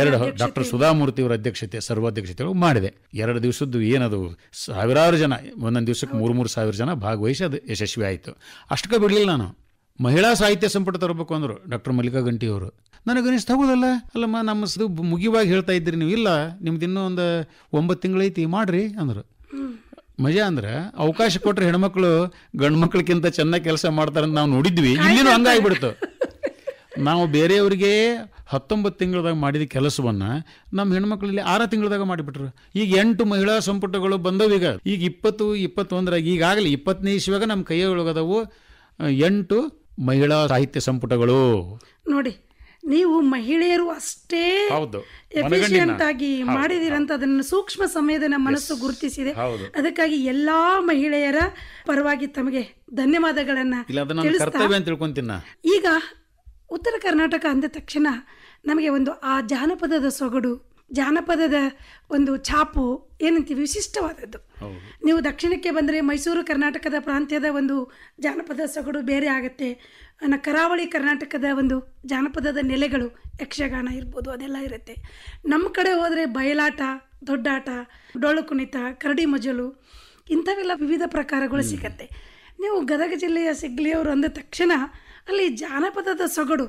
ಎರಡು ಡಾಕ್ಟರ್ ಸುಧಾಮೂರ್ತಿ ಅವರ ಅಧ್ಯಕ್ಷತೆ ಸರ್ವಾಧ್ಯಕ್ಷತೆಗಳು ಮಾಡಿದೆ ಎರಡು ದಿವಸದ್ದು ಏನದು ಸಾವಿರಾರು ಜನ ಒಂದೊಂದು ದಿವಸಕ್ಕೆ ಮೂರು ಮೂರು ಸಾವಿರ ಜನ ಭಾಗವಹಿಸಿ ಅದು ಯಶಸ್ವಿ ಆಯಿತು ಅಷ್ಟಕ್ಕೆ ಬಿಡಲಿಲ್ಲ ನಾನು ಮಹಿಳಾ ಸಾಹಿತ್ಯ ಸಂಪುಟ ತರಬೇಕು ಅಂದರು ಡಾಕ್ಟರ್ ಮಲ್ಲಿಕಾ ಗಂಟಿಯವರು ನನಗನಿಸ್ತು ತಗೋದಲ್ಲ ಅಲ್ಲಮ್ಮ ನಮ್ಮ ಮುಗಿವಾಗಿ ಹೇಳ್ತಾ ಇದ್ದೀರಿ ನೀವು ಇಲ್ಲ ನಿಮ್ದು ಇನ್ನೂ ಒಂದು ಒಂಬತ್ತು ಐತಿ ಮಾಡ್ರಿ ಅಂದರು ಮಜಾ ಅಂದ್ರೆ ಅವಕಾಶ ಕೊಟ್ಟರೆ ಹೆಣ್ಮಕ್ಳು ಗಂಡು ಮಕ್ಳಕ್ಕಿಂತ ಚೆನ್ನಾಗಿ ಕೆಲಸ ಮಾಡ್ತಾರಂತ ನಾವು ನೋಡಿದ್ವಿ ಇಲ್ಲಿನೂ ಹಂಗಾಗ್ಬಿಡ್ತು ನಾವು ಬೇರೆಯವರಿಗೆ ಹತ್ತೊಂಬತ್ತು ತಿಂಗಳದಾಗ ಮಾಡಿದ ಕೆಲಸವನ್ನು ನಮ್ಮ ಹೆಣ್ಮಕ್ಳಲ್ಲಿ ಆರ ತಿಂಗಳದಾಗ ಮಾಡಿಬಿಟ್ರು ಈಗ ಎಂಟು ಮಹಿಳಾ ಸಂಪುಟಗಳು ಬಂದವೀಗ ಈಗ ಇಪ್ಪತ್ತು ಇಪ್ಪತ್ತೊಂದರಾಗ ಈಗಾಗಲೇ ಇಪ್ಪತ್ತನೇ ಇಸ್ವಾಗ ನಮ್ಮ ಕೈಯೊಳಗದವು ಎಂಟು ಮಹಿಳಾ ಸಾಹಿತ್ಯ ಸಂಪುಟಗಳು ನೋಡಿ ನೀವು ಮಹಿಳೆಯರು ಅಷ್ಟೇ ಎಫಿಷಿಯಂಟ್ ಆಗಿ ಮಾಡಿದಿರಂತ ಅದನ್ನು ಸೂಕ್ಷ್ಮ ಸಮಯದ ನಮ್ಮ ಮನಸ್ಸು ಗುರುತಿಸಿದೆ ಅದಕ್ಕಾಗಿ ಎಲ್ಲಾ ಮಹಿಳೆಯರ ಪರವಾಗಿ ತಮಗೆ ಧನ್ಯವಾದಗಳನ್ನ ಈಗ ಉತ್ತರ ಕರ್ನಾಟಕ ಅಂದ ತಕ್ಷಣ ನಮಗೆ ಒಂದು ಆ ಜಾನಪದದ ಸೊಗಡು ಜಾನಪದದ ಒಂದು ಛಾಪು ಏನಂತೀವಿ ವಿಶಿಷ್ಟವಾದದ್ದು ನೀವು ದಕ್ಷಿಣಕ್ಕೆ ಬಂದರೆ ಮೈಸೂರು ಕರ್ನಾಟಕದ ಪ್ರಾಂತ್ಯದ ಒಂದು ಜಾನಪದ ಸೊಗಡು ಬೇರೆ ಆಗುತ್ತೆ ಕರಾವಳಿ ಕರ್ನಾಟಕದ ಒಂದು ಜಾನಪದದ ನೆಲೆಗಳು ಯಕ್ಷಗಾನ ಇರ್ಬೋದು ಅದೆಲ್ಲ ಇರುತ್ತೆ ನಮ್ಮ ಕಡೆ ಹೋದರೆ ಬಯಲಾಟ ದೊಡ್ಡಾಟ ಡೊಳ್ಳು ಕುಣಿತ ಕರಡಿ ಮಜಲು ಇಂಥವೆಲ್ಲ ವಿವಿಧ ಪ್ರಕಾರಗಳು ಸಿಗತ್ತೆ ನೀವು ಗದಗ ಜಿಲ್ಲೆಯ ಸಿಗ್ಲಿಯವರು ಅಂದ ತಕ್ಷಣ ಅಲ್ಲಿ ಜಾನಪದದ ಸೊಗಡು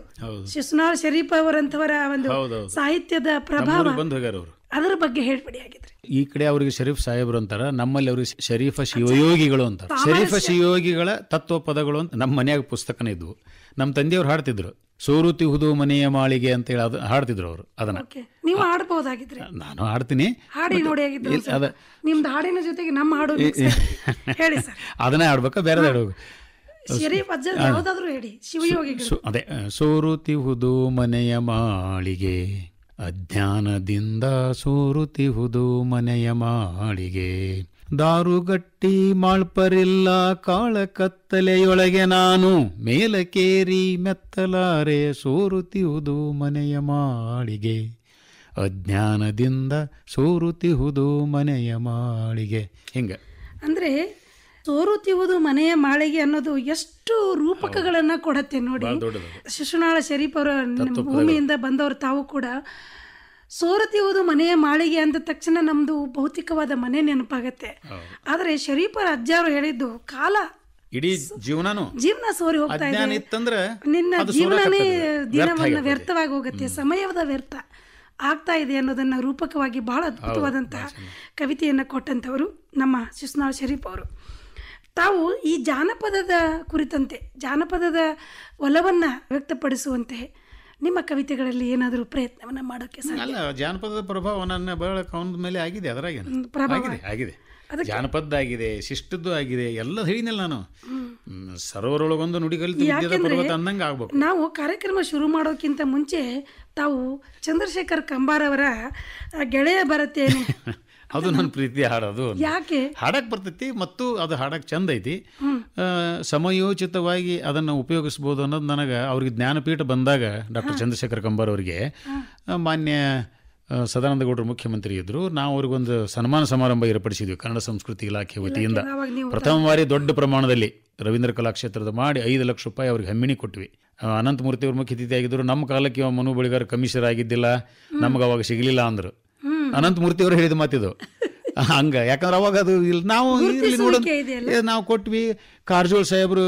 ಶಿಶುನಾಳ್ ಶರೀಫ್ ಅವರಂತವರ ಒಂದು ಸಾಹಿತ್ಯದ ಪ್ರಭಾವ ಅದರ ಬಗ್ಗೆ ಹೇಳ್ಬಿಡಿ ಆಗಿದ್ರೆ ಈ ಕಡೆ ಅವರಿಗೆ ಶರೀಫ್ ಸಾಹೇಬ್ರು ಅಂತಾರ ನಮ್ಮಲ್ಲಿ ಅವರಿಗೆ ಶರೀಫ ಶಿವಯೋಗಿಗಳು ಅಂತ ಶರೀಫ ಶಿವಯೋಗಿಗಳ ತತ್ವ ಪದಗಳು ಅಂತ ನಮ್ಮ ಮನೆಯಾಗ ಪುಸ್ತಕನೇ ಇದ್ವು ನಮ್ಮ ತಂದೆಯವ್ರು ಹಾಡ್ತಿದ್ರು ಸೋರುತಿ ಹುದು ಮನೆಯ ಮಾಳಿಗೆ ಅಂತ ಹೇಳಿ ಹಾಡ್ತಿದ್ರು ಅವರು ಅದನ್ನ ನೀವು ಹಾಡಬಹುದಾಗಿದ್ರೆ ನಾನು ಹಾಡ್ತೀನಿ ಹಾಡಿ ನೋಡಿ ನಿಮ್ದು ಹಾಡಿನ ಜೊತೆಗೆ ನಮ್ಮ ಹಾಡು ಹೇಳಿ ಅದನ್ನ ಹಾಡ್ಬೇಕಾ ಬೇರೆ ಹಾಡ್ಬೇಕು ಅದೇ ಸೋರುತಿಹುದು ಮನೆಯ ಮಾಳಿಗೆ ಅಜ್ಞಾನದಿಂದ ಸೋರುತಿಹುದು ಮನೆಯ ಮಾಳಿಗೆ ದಾರುಗಟ್ಟಿ ಮಾಳ್ಪರಿಲ್ಲ ಕಾಳ ಕತ್ತಲೆಯೊಳಗೆ ನಾನು ಮೇಲಕೇರಿ ಮೆತ್ತಲಾರೆ ಸೋರುತಿಹುದು ಮನೆಯ ಮಾಳಿಗೆ ಅಜ್ಞಾನದಿಂದ ಸೋರುತಿಹುದು ಮನೆಯ ಮಾಳಿಗೆ ಹಿಂಗ ಅಂದ್ರೆ ಸೋರುತ್ತಿವುದು ಮನೆಯ ಮಾಳಿಗೆ ಅನ್ನೋದು ಎಷ್ಟು ರೂಪಕಗಳನ್ನ ಕೊಡತ್ತೆ ನೋಡಿ ಶಿಶುನಾಳ ಶರೀಫ್ ಅವರ ಭೂಮಿಯಿಂದ ಬಂದವರು ತಾವು ಕೂಡ ಸೋರುತ್ತಿವುದು ಮನೆಯ ಮಾಳಿಗೆ ಅಂದ ತಕ್ಷಣ ನಮ್ದು ಭೌತಿಕವಾದ ಮನೆ ನೆನಪಾಗತ್ತೆ ಆದರೆ ಶರೀಫರ ಅಜ್ಜಾರು ಹೇಳಿದ್ದು ಕಾಲ ಇಡೀ ಜೀವನನು ಜೀವನ ಸೋರಿ ಹೋಗ್ತಾ ಇದೆ ನಿನ್ನ ಜೀವನನೇ ದಿನವನ್ನು ವ್ಯರ್ಥವಾಗಿ ಹೋಗುತ್ತೆ ಸಮಯದ ವ್ಯರ್ಥ ಆಗ್ತಾ ಇದೆ ಅನ್ನೋದನ್ನ ರೂಪಕವಾಗಿ ಬಹಳ ಅದ್ಭುತವಾದಂತಹ ಕವಿತೆಯನ್ನ ಕೊಟ್ಟಂತವರು ನಮ್ಮ ಶಿಸ್ನಾಳ್ ಶರೀಫ್ ಅವರು ತಾವು ಈ ಜಾನಪದದ ಕುರಿತಂತೆ ಜಾನಪದದ ಒಲವನ್ನು ವ್ಯಕ್ತಪಡಿಸುವಂತೆ ನಿಮ್ಮ ಕವಿತೆಗಳಲ್ಲಿ ಏನಾದರೂ ಪ್ರಯತ್ನವನ್ನು ಮಾಡೋಕ್ಕೆ ಅಲ್ಲ ಜಾನಪದದ ಪ್ರಭಾವ ನನ್ನ ಬಹಳ ಕವನದ ಮೇಲೆ ಆಗಿದೆ ಅದರಾಗೆ ಆಗಿದೆ ಆಗಿದೆ ಜಾನಪದ ಆಗಿದೆ ಶಿಷ್ಟದ್ದು ಆಗಿದೆ ಎಲ್ಲ ಹೇಳಿನಲ್ಲ ನಾನು ಸರೋವರೊಳಗೊಂದು ನುಡಿ ಕಲಿತು ಅಂದಂಗೆ ಆಗ್ಬೇಕು ನಾವು ಕಾರ್ಯಕ್ರಮ ಶುರು ಮಾಡೋಕ್ಕಿಂತ ಮುಂಚೆ ತಾವು ಚಂದ್ರಶೇಖರ್ ಕಂಬಾರವರ ಗೆಳೆಯ ಬರುತ್ತೇನೆ (laughs) ಅದು ನನ್ನ ಪ್ರೀತಿ ಹಾಡೋದು ಯಾಕೆ ಹಾಡಕ್ಕೆ ಬರ್ತೈತಿ ಮತ್ತು ಅದು ಹಾಡಕ್ಕೆ ಚಂದ ಐತಿ ಸಮಯೋಚಿತವಾಗಿ ಅದನ್ನು ಉಪಯೋಗಿಸ್ಬೋದು ಅನ್ನೋದು ನನಗೆ ಅವ್ರಿಗೆ ಜ್ಞಾನಪೀಠ ಬಂದಾಗ ಡಾಕ್ಟರ್ ಚಂದ್ರಶೇಖರ್ ಕಂಬಾರ್ ಅವರಿಗೆ ಮಾನ್ಯ ಸದಾನಂದ ಗೌಡರು ಮುಖ್ಯಮಂತ್ರಿ ಇದ್ದರು ನಾವು ಅವ್ರಿಗೊಂದು ಸನ್ಮಾನ ಸಮಾರಂಭ ಏರ್ಪಡಿಸಿದ್ವಿ ಕನ್ನಡ ಸಂಸ್ಕೃತಿ ಇಲಾಖೆ ವತಿಯಿಂದ ಪ್ರಥಮ ಬಾರಿ ದೊಡ್ಡ ಪ್ರಮಾಣದಲ್ಲಿ ರವೀಂದ್ರ ಕಲಾಕ್ಷೇತ್ರದ ಮಾಡಿ ಐದು ಲಕ್ಷ ರೂಪಾಯಿ ಅವ್ರಿಗೆ ಹಮ್ಮಿಣಿ ಕೊಟ್ವಿ ಅನಂತಮೂರ್ತಿ ಅವರು ಮುಖ್ಯ ಅತಿಥಿ ಆಗಿದ್ದರು ನಮ್ಮ ಕಾಲಕ್ಕೆ ಮನು ಬಳಿಗಾರ ಕಮಿಷನರ್ ಆಗಿದ್ದಿಲ್ಲ ನಮ್ಗೆ ಅವಾಗ ಸಿಗಲಿಲ್ಲ ಅಂದರು ಮೂರ್ತಿ ಅವರು ಹೇಳಿದ ಮಾತಿದು (laughs) ಹಂಗ ಯಾಕಂದ್ರೆ ಅವಾಗ ಅದು ಇಲ್ಲಿ ನಾವು ಇಲ್ಲಿ ನಾವು ಕೊಟ್ವಿ ಕಾರಜೋಳ್ ಸಾಹೇಬ್ರು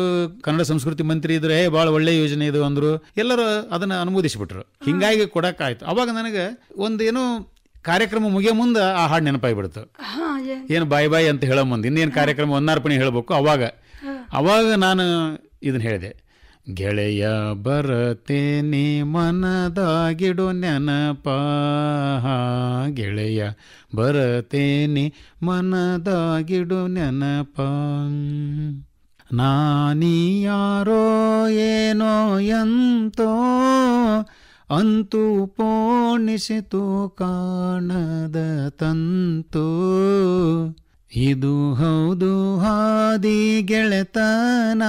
ಕನ್ನಡ ಸಂಸ್ಕೃತಿ ಮಂತ್ರಿ ಇದ್ರೆ ಭಾಳ ಒಳ್ಳೆ ಯೋಜನೆ ಇದು ಅಂದ್ರು ಎಲ್ಲರೂ ಅದನ್ನ ಅನುಮೋದಿಸಿಬಿಟ್ರು ಹಿಂಗಾಗಿ ಕೊಡಕ್ಕಾಯ್ತು ಅವಾಗ ನನಗೆ ಒಂದೇನೋ ಕಾರ್ಯಕ್ರಮ ಮುಗಿಯೋ ಮುಂದೆ ಆ ಹಾಡು ನೆನಪಾಗಿಬಿಡ್ತು ಏನು ಬಾಯ್ ಬಾಯ್ ಅಂತ ಹೇಳೋ ಮುಂದೆ ಇನ್ನೇನು ಕಾರ್ಯಕ್ರಮ ಒಂದಾರ್ಪಣೆ ಹೇಳಬೇಕು ಅವಾಗ ಅವಾಗ ನಾನು ಇದನ್ನ ಹೇಳಿದೆ ಗೆಳೆಯ ಬರತೇನೆ ಮನದಾಗಿಡು ನೆನಪ ಗೆಳೆಯ ಬರತೇನೆ ಮನದಾಗಿಡು ನೆನಪ ಯಾರೋ ಏನೋ ಎಂತೋ ಅಂತೂ ಪೋಣಿಸಿತು ಕಾಣದ ತಂತು ಇದು ಹೌದು ಹಾದಿ ಗೆಳೆತನ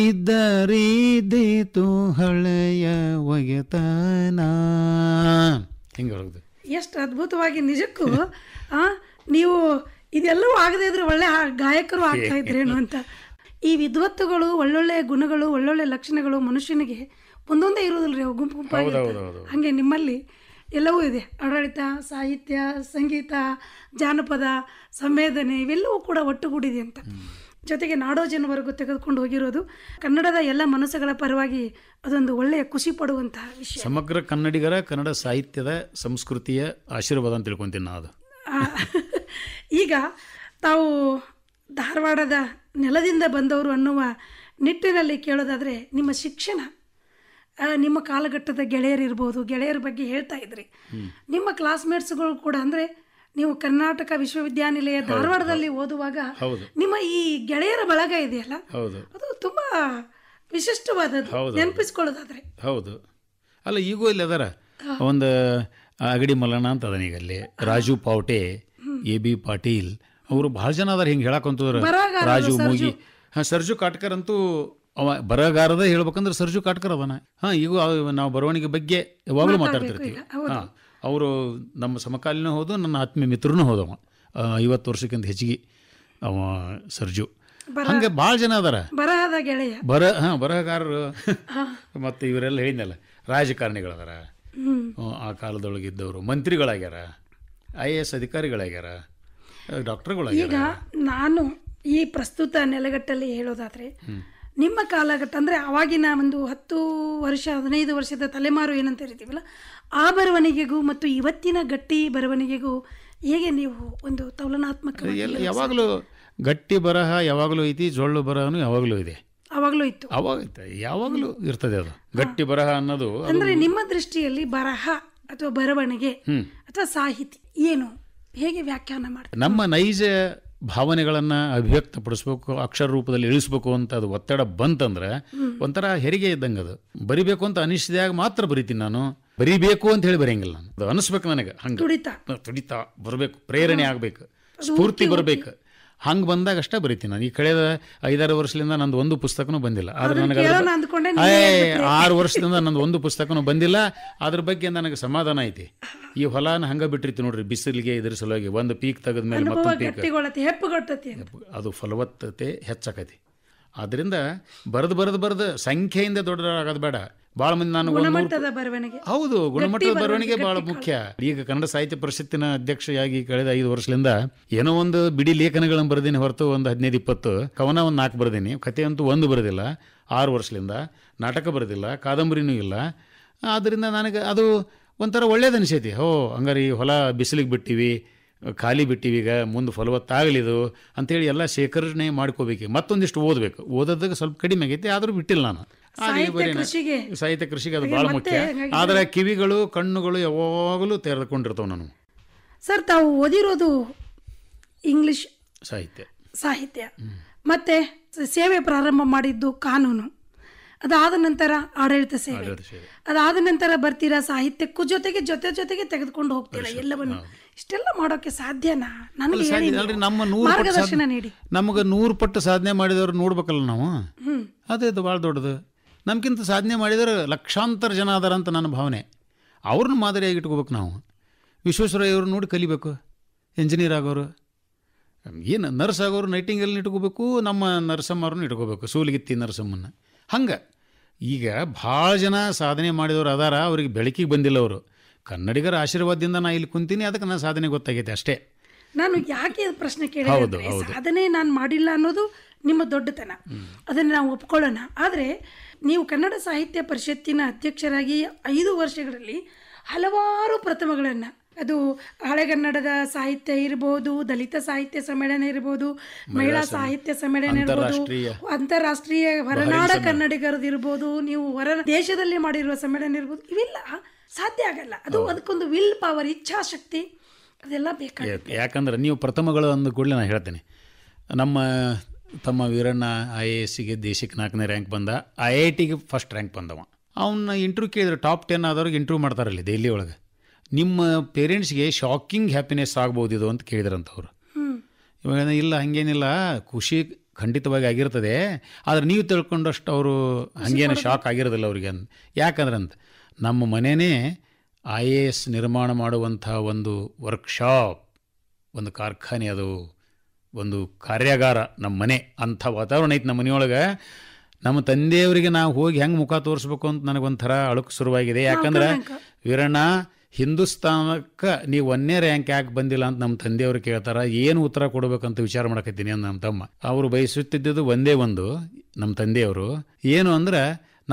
ಇದ್ದರಿದ್ದೀತು ಹಳೆಯ ಒಗೆತನ ಎಷ್ಟು ಅದ್ಭುತವಾಗಿ ನಿಜಕ್ಕೂ ಆ ನೀವು ಇದೆಲ್ಲವೂ ಆಗದೇ ಇದ್ರೆ ಒಳ್ಳೆ ಗಾಯಕರು ಆಗ್ತಾ ಇದ್ರೇನು ಅಂತ ಈ ವಿದ್ವತ್ತುಗಳು ಒಳ್ಳೊಳ್ಳೆ ಗುಣಗಳು ಒಳ್ಳೊಳ್ಳೆ ಲಕ್ಷಣಗಳು ಮನುಷ್ಯನಿಗೆ ಒಂದೊಂದೇ ಇರೋದಿಲ್ಲ ಅವು ಗುಂಪು ಗುಂಪಾಗಿ ಹಾಗೆ ನಿಮ್ಮಲ್ಲಿ ಎಲ್ಲವೂ ಇದೆ ಆಡಳಿತ ಸಾಹಿತ್ಯ ಸಂಗೀತ ಜಾನಪದ ಸಂವೇದನೆ ಇವೆಲ್ಲವೂ ಕೂಡ ಒಟ್ಟುಗೂಡಿದೆ ಅಂತ ಜೊತೆಗೆ ಜನವರೆಗೂ ತೆಗೆದುಕೊಂಡು ಹೋಗಿರೋದು ಕನ್ನಡದ ಎಲ್ಲ ಮನಸ್ಸುಗಳ ಪರವಾಗಿ ಅದೊಂದು ಒಳ್ಳೆಯ ಖುಷಿ ಪಡುವಂತಹ ವಿಷಯ ಸಮಗ್ರ ಕನ್ನಡಿಗರ ಕನ್ನಡ ಸಾಹಿತ್ಯದ ಸಂಸ್ಕೃತಿಯ ಆಶೀರ್ವಾದ ಅಂತ ತಿಳ್ಕೊತೀನಿ ನಾವು ಅದು ಈಗ ತಾವು ಧಾರವಾಡದ ನೆಲದಿಂದ ಬಂದವರು ಅನ್ನುವ ನಿಟ್ಟಿನಲ್ಲಿ ಕೇಳೋದಾದರೆ ನಿಮ್ಮ ಶಿಕ್ಷಣ ನಿಮ್ಮ ಕಾಲಘಟ್ಟದ ಗೆಳೆಯರಿರ್ಬೋದು ಗೆಳೆಯರ ಬಗ್ಗೆ ಹೇಳ್ತಾ ಇದ್ರಿ ನಿಮ್ಮ ಕ್ಲಾಸ್ಮೇಟ್ಸ್ಗಳು ಕೂಡ ಅಂದರೆ ನೀವು ಕರ್ನಾಟಕ ವಿಶ್ವವಿದ್ಯಾನಿಲಯ ಧಾರವಾಡದಲ್ಲಿ ಓದುವಾಗ ನಿಮ್ಮ ಈ ಗೆಳೆಯರ ಬಳಗ ಇದೆಯಲ್ಲ ಅದು ತುಂಬಾ ವಿಶಿಷ್ಟವಾದದ್ದು ನೆನಪಿಸ್ಕೊಳ್ಳೋದಾದ್ರೆ ಹೌದು ಅಲ್ಲ ಈಗೂ ಇಲ್ಲಿ ಅದರ ಒಂದು ಅಗಡಿ ಮಲ್ಲಣ್ಣ ಅಂತ ಈಗ ಅಲ್ಲಿ ರಾಜು ಪಾವಟೆ ಎ ಬಿ ಪಾಟೀಲ್ ಅವರು ಬಹಳ ಜನ ಅದಾರ ಹಿಂಗೆ ಹೇಳಕ್ಕಂತಂದ್ರೆ ರಾಜು ಮೂಗಿ ಹಾಂ ಸರ್ಜು ಕಾಟ್ಕರ್ ಅಂತೂ ಅವ ಬರಗಾರದ ಹೇಳ್ಬೇಕಂದ್ರೆ ಸರ್ಜು ಕಾಟ್ಕರ್ ಅವನ ಹಾಂ ಈಗ ನಾವು ಬರವಣಿಗೆ ಬಗ್ಗೆ ಯಾವಾಗಲೂ ಮಾತಾಡ್ತಿರ್ತೀವಿ ಹಾಂ ಅವರು ನಮ್ಮ ಸಮಕಾಲೀನ ಹೋದು ನನ್ನ ಆತ್ಮೀಯ ಮಿತ್ರನೂ ಹೋದವ ಐವತ್ತು ವರ್ಷಕ್ಕಿಂತ ಹೆಚ್ಚಿಗೆ ಅವ ಸರ್ಜು ಹಂಗೆ ಭಾಳ ಜನ ಅದಾರ ಬರಹದ ಗೆಳೆಯ ಬರ ಹಾಂ ಬರಹಗಾರರು ಮತ್ತು ಇವರೆಲ್ಲ ಹೇಳಿದ್ನಲ್ಲ ರಾಜಕಾರಣಿಗಳದಾರ ಆ ಕಾಲದೊಳಗಿದ್ದವರು ಮಂತ್ರಿಗಳಾಗ್ಯಾರ ಐ ಎ ಎಸ್ ಅಧಿಕಾರಿಗಳಾಗ್ಯಾರ ಈಗ ನಾನು ಈ ಪ್ರಸ್ತುತ ನೆಲೆಗಟ್ಟಲ್ಲಿ ಹೇಳೋದಾದ್ರೆ ನಿಮ್ಮ ಕಾಲಘಟ್ಟ ಅಂದ್ರೆ ಅವಾಗಿನ ಒಂದು ಹತ್ತು ವರ್ಷ ಹದಿನೈದು ವರ್ಷದ ತಲೆಮಾರು ಏನಂತ ಹೇಳ್ತೀವಲ್ಲ ಆ ಬರವಣಿಗೆಗೂ ಮತ್ತು ಇವತ್ತಿನ ಗಟ್ಟಿ ಬರವಣಿಗೆಗೂ ಹೇಗೆ ನೀವು ಒಂದು ತೌಲನಾತ್ಮಕ ಯಾವಾಗಲೂ ಗಟ್ಟಿ ಬರಹ ಯಾವಾಗಲೂ ಐತಿ ಜೊಳ್ಳು ಬರಹನು ಯಾವಾಗಲೂ ಇದೆ ಅವಾಗಲೂ ಇತ್ತು ಅವಾಗ ಯಾವಾಗಲೂ ಇರ್ತದೆ ಅದು ಗಟ್ಟಿ ಬರಹ ಅನ್ನೋದು ಅಂದರೆ ನಿಮ್ಮ ದೃಷ್ಟಿಯಲ್ಲಿ ಬರಹ ಅಥವಾ ಬರವಣಿಗೆ ಅಥವಾ ಸಾಹಿತ್ಯ ಏನು ಹೇಗೆ ವ್ಯಾಖ್ಯಾನ ಮಾಡ್ತಾರೆ ನಮ್ಮ ನೈಜ ಭಾವನೆಗಳನ್ನು ಅಭಿವ್ಯಕ್ತಪಡಿಸ್ಬೇಕು ಅಕ್ಷರ ರೂಪದಲ್ಲಿ ಇಳಿಸ್ಬೇಕು ಅಂತ ಅದು ಒತ್ತಡ ಬಂತಂದ್ರೆ ಒಂಥರ ಹೆರಿಗೆ ಇದ್ದಂಗೆ ಅದು ಬರಿಬೇಕು ಅಂತ ಅನಿಸಿದಾಗ ಮಾತ್ರ ಬರಿತೀನಿ ನಾನು ಬರೀಬೇಕು ಅಂತ ಹೇಳಿ ಬರೆಯಂಗಿಲ್ಲ ನಾನು ಅದು ಅನಿಸ್ಬೇಕು ನನಗೆ ಹಂಗೆ ತುಡಿತಾ ತುಡಿತಾ ಬರಬೇಕು ಪ್ರೇರಣೆ ಆಗಬೇಕು ಸ್ಫೂರ್ತಿ ಬರಬೇಕು ಹಂಗೆ ಬಂದಾಗ ಅಷ್ಟೇ ಬರಿತೀನಿ ನಾನು ಈ ಕಳೆದ ಐದಾರು ವರ್ಷದಿಂದ ನಂದು ಒಂದು ಪುಸ್ತಕನೂ ಬಂದಿಲ್ಲ ಆದ್ರೆ ನನಗೆ ಆರು ವರ್ಷದಿಂದ ನಂದು ಒಂದು ಪುಸ್ತಕನೂ ಬಂದಿಲ್ಲ ಅದ್ರ ಬಗ್ಗೆ ನನಗೆ ಸಮಾಧಾನ ಐತಿ ಈ ಹೊಲನ ಹಂಗೆ ಬಿಟ್ಟಿರ್ತಿ ನೋಡ್ರಿ ಬಿಸಿಲಿಗೆ ಇದ್ರ ಸಲುವಾಗಿ ಒಂದು ಪೀಕ್ ತೆಗೆದ ಮೇಲೆ ಮತ್ತೊಂದು ಅದು ಫಲವತ್ತತೆ ಹೆಚ್ಚಾಕತಿ ಅದರಿಂದ ಬರೆದು ಬರೆದು ಬರೆದು ಸಂಖ್ಯೆಯಿಂದ ದೊಡ್ಡದಾಗೋದು ಬೇಡ ಬಹಳ ಮಂದಿ ನಾನು ಹೌದು ಗುಣಮಟ್ಟದ ಬರವಣಿಗೆ ಬಹಳ ಮುಖ್ಯ ಈಗ ಕನ್ನಡ ಸಾಹಿತ್ಯ ಪರಿಷತ್ತಿನ ಅಧ್ಯಕ್ಷೆಯಾಗಿ ಕಳೆದ ಐದು ವರ್ಷದಿಂದ ಏನೋ ಒಂದು ಬಿಡಿ ಲೇಖನಗಳನ್ನು ಬರೆದೀನಿ ಹೊರತು ಒಂದು ಹದಿನೈದು ಇಪ್ಪತ್ತು ಕವನ ಒಂದು ನಾಲ್ಕು ಬರೆದೀನಿ ಕಥೆಯಂತೂ ಒಂದು ಬರೆದಿಲ್ಲ ಆರು ವರ್ಷದಿಂದ ನಾಟಕ ಬರೆದಿಲ್ಲ ಕಾದಂಬರಿನೂ ಇಲ್ಲ ಆದ್ದರಿಂದ ನನಗೆ ಅದು ಒಂಥರ ಒಳ್ಳೇದು ಅನಿಸೈತಿ ಹೋ ಹಂಗಾರೆ ಈ ಹೊಲ ಬಿಸಿಲಿಗೆ ಬಿಟ್ಟಿವಿ ಖಾಲಿ ಬಿಟ್ಟಿವಿ ಈಗ ಮುಂದೆ ಫಲವತ್ತಾಗಲಿದು ಅಂಥೇಳಿ ಎಲ್ಲ ಶೇಖರಣೆ ಮಾಡ್ಕೋಬೇಕು ಮತ್ತೊಂದಿಷ್ಟು ಓದಬೇಕು ಓದೋದಕ್ಕೆ ಸ್ವಲ್ಪ ಕಡಿಮೆ ಆಗೈತಿ ಆದರೂ ಬಿಟ್ಟಿಲ್ಲ ನಾನು ಕೃಷಿಗೆ ಸಾಹಿತ್ಯ ಕೃಷಿಗೆ ಅದು ಬಹಳ ಮುಖ್ಯ ಆದರೆ ಕಿವಿಗಳು ಕಣ್ಣುಗಳು ಯಾವಾಗಲೂ ತೆರೆದುಕೊಂಡಿರ್ತಾವ ನಾನು ಸರ್ ತಾವು ಓದಿರೋದು ಇಂಗ್ಲಿಷ್ ಸಾಹಿತ್ಯ ಸಾಹಿತ್ಯ ಮತ್ತೆ ಸೇವೆ ಪ್ರಾರಂಭ ಮಾಡಿದ್ದು ಕಾನೂನು ಅದಾದ ನಂತರ ಆಡಳಿತ ಸೇವೆ ಅದಾದ ನಂತರ ಬರ್ತೀರಾ ಸಾಹಿತ್ಯಕ್ಕೂ ಜೊತೆಗೆ ಜೊತೆ ಜೊತೆಗೆ ತೆಗೆದುಕೊಂಡು ಹೋಗ್ತೀರಾ ಎಲ್ಲವನ್ನು ಇಷ್ಟೆಲ್ಲ ಮಾಡೋಕೆ ಸಾಧ್ಯನಾ ನನಗೆ ನಮ್ಮ ಮಾರ್ಗದರ್ಶನ ನೀಡಿ ನಮಗೆ ನೂರು ಪಟ್ಟು ಸಾಧನೆ ಮಾಡಿದವರು ನೋಡ್ಬೇಕಲ್ಲ ನಾವು ಅದೇ ಬಹಳ ದೊಡ್ಡದು ನಮಗಿಂತ ಸಾಧನೆ ಮಾಡಿದರೆ ಲಕ್ಷಾಂತರ ಜನ ಅದಾರ ಅಂತ ನನ್ನ ಭಾವನೆ ಅವ್ರನ್ನ ಮಾದರಿಯಾಗಿ ಇಟ್ಕೋಬೇಕು ನಾವು ವಿಶ್ವೇಶ್ವರಯ್ಯವ್ರು ನೋಡಿ ಕಲಿಬೇಕು ಇಂಜಿನಿಯರ್ ಆಗೋರು ಏನು ನರ್ಸ್ ಆಗೋರು ನೈಟಿಂಗಲ್ಲಿ ಇಟ್ಕೋಬೇಕು ನಮ್ಮ ನರ್ಸಮ್ಮವ್ರನ್ನ ಇಟ್ಕೋಬೇಕು ಸೂಲಗಿತ್ತಿ ನರ್ಸಮ್ಮನ್ನು ಹಂಗೆ ಈಗ ಭಾಳ ಜನ ಸಾಧನೆ ಮಾಡಿದವರು ಅದಾರ ಅವ್ರಿಗೆ ಬೆಳಕಿಗೆ ಬಂದಿಲ್ಲ ಅವರು ಕನ್ನಡಿಗರ ಆಶೀರ್ವಾದದಿಂದ ನಾನು ಇಲ್ಲಿ ಕುಂತೀನಿ ಅದಕ್ಕೆ ನಾನು ಸಾಧನೆ ಗೊತ್ತಾಗೈತೆ ಅಷ್ಟೇ ನಾನು ಯಾಕೆ ಪ್ರಶ್ನೆ ಕೇಳಿದೆ ಸಾಧನೆ ನಾನು ಮಾಡಿಲ್ಲ ಅನ್ನೋದು ನಿಮ್ಮ ದೊಡ್ಡತನ ಅದನ್ನು ನಾವು ಒಪ್ಕೊಳ್ಳೋಣ ಆದರೆ ನೀವು ಕನ್ನಡ ಸಾಹಿತ್ಯ ಪರಿಷತ್ತಿನ ಅಧ್ಯಕ್ಷರಾಗಿ ಐದು ವರ್ಷಗಳಲ್ಲಿ ಹಲವಾರು ಪ್ರಥಮಗಳನ್ನು ಅದು ಹಳೆಗನ್ನಡದ ಸಾಹಿತ್ಯ ಇರ್ಬೋದು ದಲಿತ ಸಾಹಿತ್ಯ ಸಮ್ಮೇಳನ ಇರ್ಬೋದು ಮಹಿಳಾ ಸಾಹಿತ್ಯ ಸಮ್ಮೇಳನ ಇರ್ಬೋದು ಅಂತಾರಾಷ್ಟ್ರೀಯ ಹೊರನಾಡ ಕನ್ನಡಿಗರದ್ದು ಇರ್ಬೋದು ನೀವು ಹೊರ ದೇಶದಲ್ಲಿ ಮಾಡಿರುವ ಸಮ್ಮೇಳನ ಇರ್ಬೋದು ಇವೆಲ್ಲ ಸಾಧ್ಯ ಆಗಲ್ಲ ಅದು ಅದಕ್ಕೊಂದು ವಿಲ್ ಪವರ್ ಇಚ್ಛಾಶಕ್ತಿ ಅದೆಲ್ಲ ಬೇಕಾಗುತ್ತೆ ಯಾಕಂದ್ರೆ ನೀವು ಪ್ರಥಮಗಳು ಅಂದ ಕೂಡಲೇ ನಾನು ಹೇಳ್ತೇನೆ ನಮ್ಮ ತಮ್ಮ ವೀರಣ್ಣ ಐ ಎ ಎಸ್ಸಿಗೆ ದೇಶಕ್ಕೆ ನಾಲ್ಕನೇ ರ್ಯಾಂಕ್ ಬಂದ ಐ ಐ ಟಿಗೆ ಫಸ್ಟ್ ರ್ಯಾಂಕ್ ಬಂದವ ಅವನ್ನ ಇಂಟ್ರ್ಯೂ ಕೇಳಿದ್ರೆ ಟಾಪ್ ಟೆನ್ ಆದವ್ರಿಗೆ ಇಂಟ್ರ್ಯೂ ಮಾಡ್ತಾರಲ್ಲಿ ದೆಹಲಿ ಒಳಗೆ ನಿಮ್ಮ ಪೇರೆಂಟ್ಸ್ಗೆ ಶಾಕಿಂಗ್ ಹ್ಯಾಪಿನೆಸ್ ಆಗ್ಬೋದು ಇದು ಅಂತ ಕೇಳಿದ್ರಂಥವ್ರು ಇವಾಗ ಇಲ್ಲ ಹಾಗೇನಿಲ್ಲ ಖುಷಿ ಖಂಡಿತವಾಗಿ ಆಗಿರ್ತದೆ ಆದರೆ ನೀವು ತಿಳ್ಕೊಂಡಷ್ಟು ಅವರು ಹಾಗೇನು ಶಾಕ್ ಆಗಿರೋದಿಲ್ಲ ಅವ್ರಿಗೆ ಅಂತ ಯಾಕಂದ್ರೆ ಅಂತ ನಮ್ಮ ಮನೆಯೇ ಐ ಎ ಎಸ್ ನಿರ್ಮಾಣ ಮಾಡುವಂಥ ಒಂದು ವರ್ಕ್ಶಾಪ್ ಒಂದು ಕಾರ್ಖಾನೆ ಅದು ಒಂದು ಕಾರ್ಯಾಗಾರ ನಮ್ಮ ಮನೆ ಅಂಥ ವಾತಾವರಣ ಐತೆ ನಮ್ಮ ಮನೆಯೊಳಗೆ ನಮ್ಮ ತಂದೆಯವರಿಗೆ ನಾವು ಹೋಗಿ ಹೆಂಗೆ ಮುಖ ತೋರಿಸ್ಬೇಕು ಅಂತ ನನಗೊಂಥರ ಅಳುಕು ಶುರುವಾಗಿದೆ ಯಾಕಂದ್ರೆ ವೀರಣ್ಣ ಹಿಂದೂಸ್ತಾನಕ್ಕೆ ನೀವು ಒಂದೇ ರ್ಯಾಂಕ್ ಯಾಕೆ ಬಂದಿಲ್ಲ ಅಂತ ನಮ್ಮ ತಂದೆಯವರು ಕೇಳ್ತಾರ ಏನು ಉತ್ತರ ಕೊಡಬೇಕಂತ ವಿಚಾರ ಮಾಡಕತ್ತೀನಿ ಅಂತ ನಮ್ಮ ತಮ್ಮ ಅವರು ಬಯಸುತ್ತಿದ್ದುದು ಒಂದೇ ಒಂದು ನಮ್ಮ ತಂದೆಯವರು ಏನು ಅಂದ್ರೆ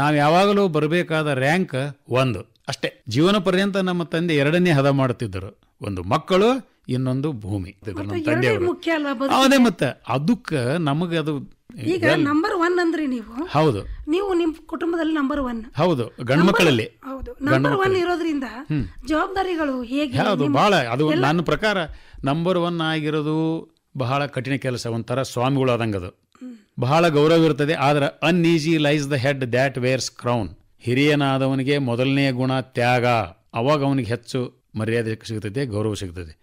ನಾವು ಯಾವಾಗಲೂ ಬರಬೇಕಾದ ರ್ಯಾಂಕ್ ಒಂದು ಅಷ್ಟೇ ಜೀವನ ಪರ್ಯಂತ ನಮ್ಮ ತಂದೆ ಎರಡನೇ ಹದ ಮಾಡುತ್ತಿದ್ದರು ಒಂದು ಮಕ್ಕಳು ಇನ್ನೊಂದು ಭೂಮಿ ಅದೇ ಮತ್ತೆ ಅದಕ್ಕೆ ನಮಗೆ ಅದು ಈಗ ನಂಬರ್ ಒನ್ ಅಂದ್ರಿ ನೀವು ಹೌದು ನೀವು ನಿಮ್ ಕುಟುಂಬದಲ್ಲಿ ನಂಬರ್ ಒನ್ ಹೌದು ಗಂಡ ಮಕ್ಕಳಲ್ಲಿ ಹೌದು ನಂಬರ್ ಒನ್ ಇರೋದ್ರಿಂದ ಜವಾಬ್ದಾರಿಗಳು ಹೇಗೆ ಹೌದು ಬಹಳ ಅದು ನನ್ನ ಪ್ರಕಾರ ನಂಬರ್ ಒನ್ ಆಗಿರೋದು ಬಹಳ ಕಠಿಣ ಕೆಲಸ ಒಂಥರ ಸ್ವಾಮಿಗಳು ಆದಂಗದು ಬಹಳ ಗೌರವ ಇರ್ತದೆ ಆದ್ರೆ uneasy lies the head that wears crown ಹಿರಿಯನಾದವನಿಗೆ ಮೊದಲನೇ ಗುಣ ತ್ಯಾಗ ಅವಾಗ ಅವನಿಗೆ ಹೆಚ್ಚು ಮರ್ಯಾದೆ ಸಿಗ್ತದೆ ಗೌರವ ಸಿಗ್ತದೆ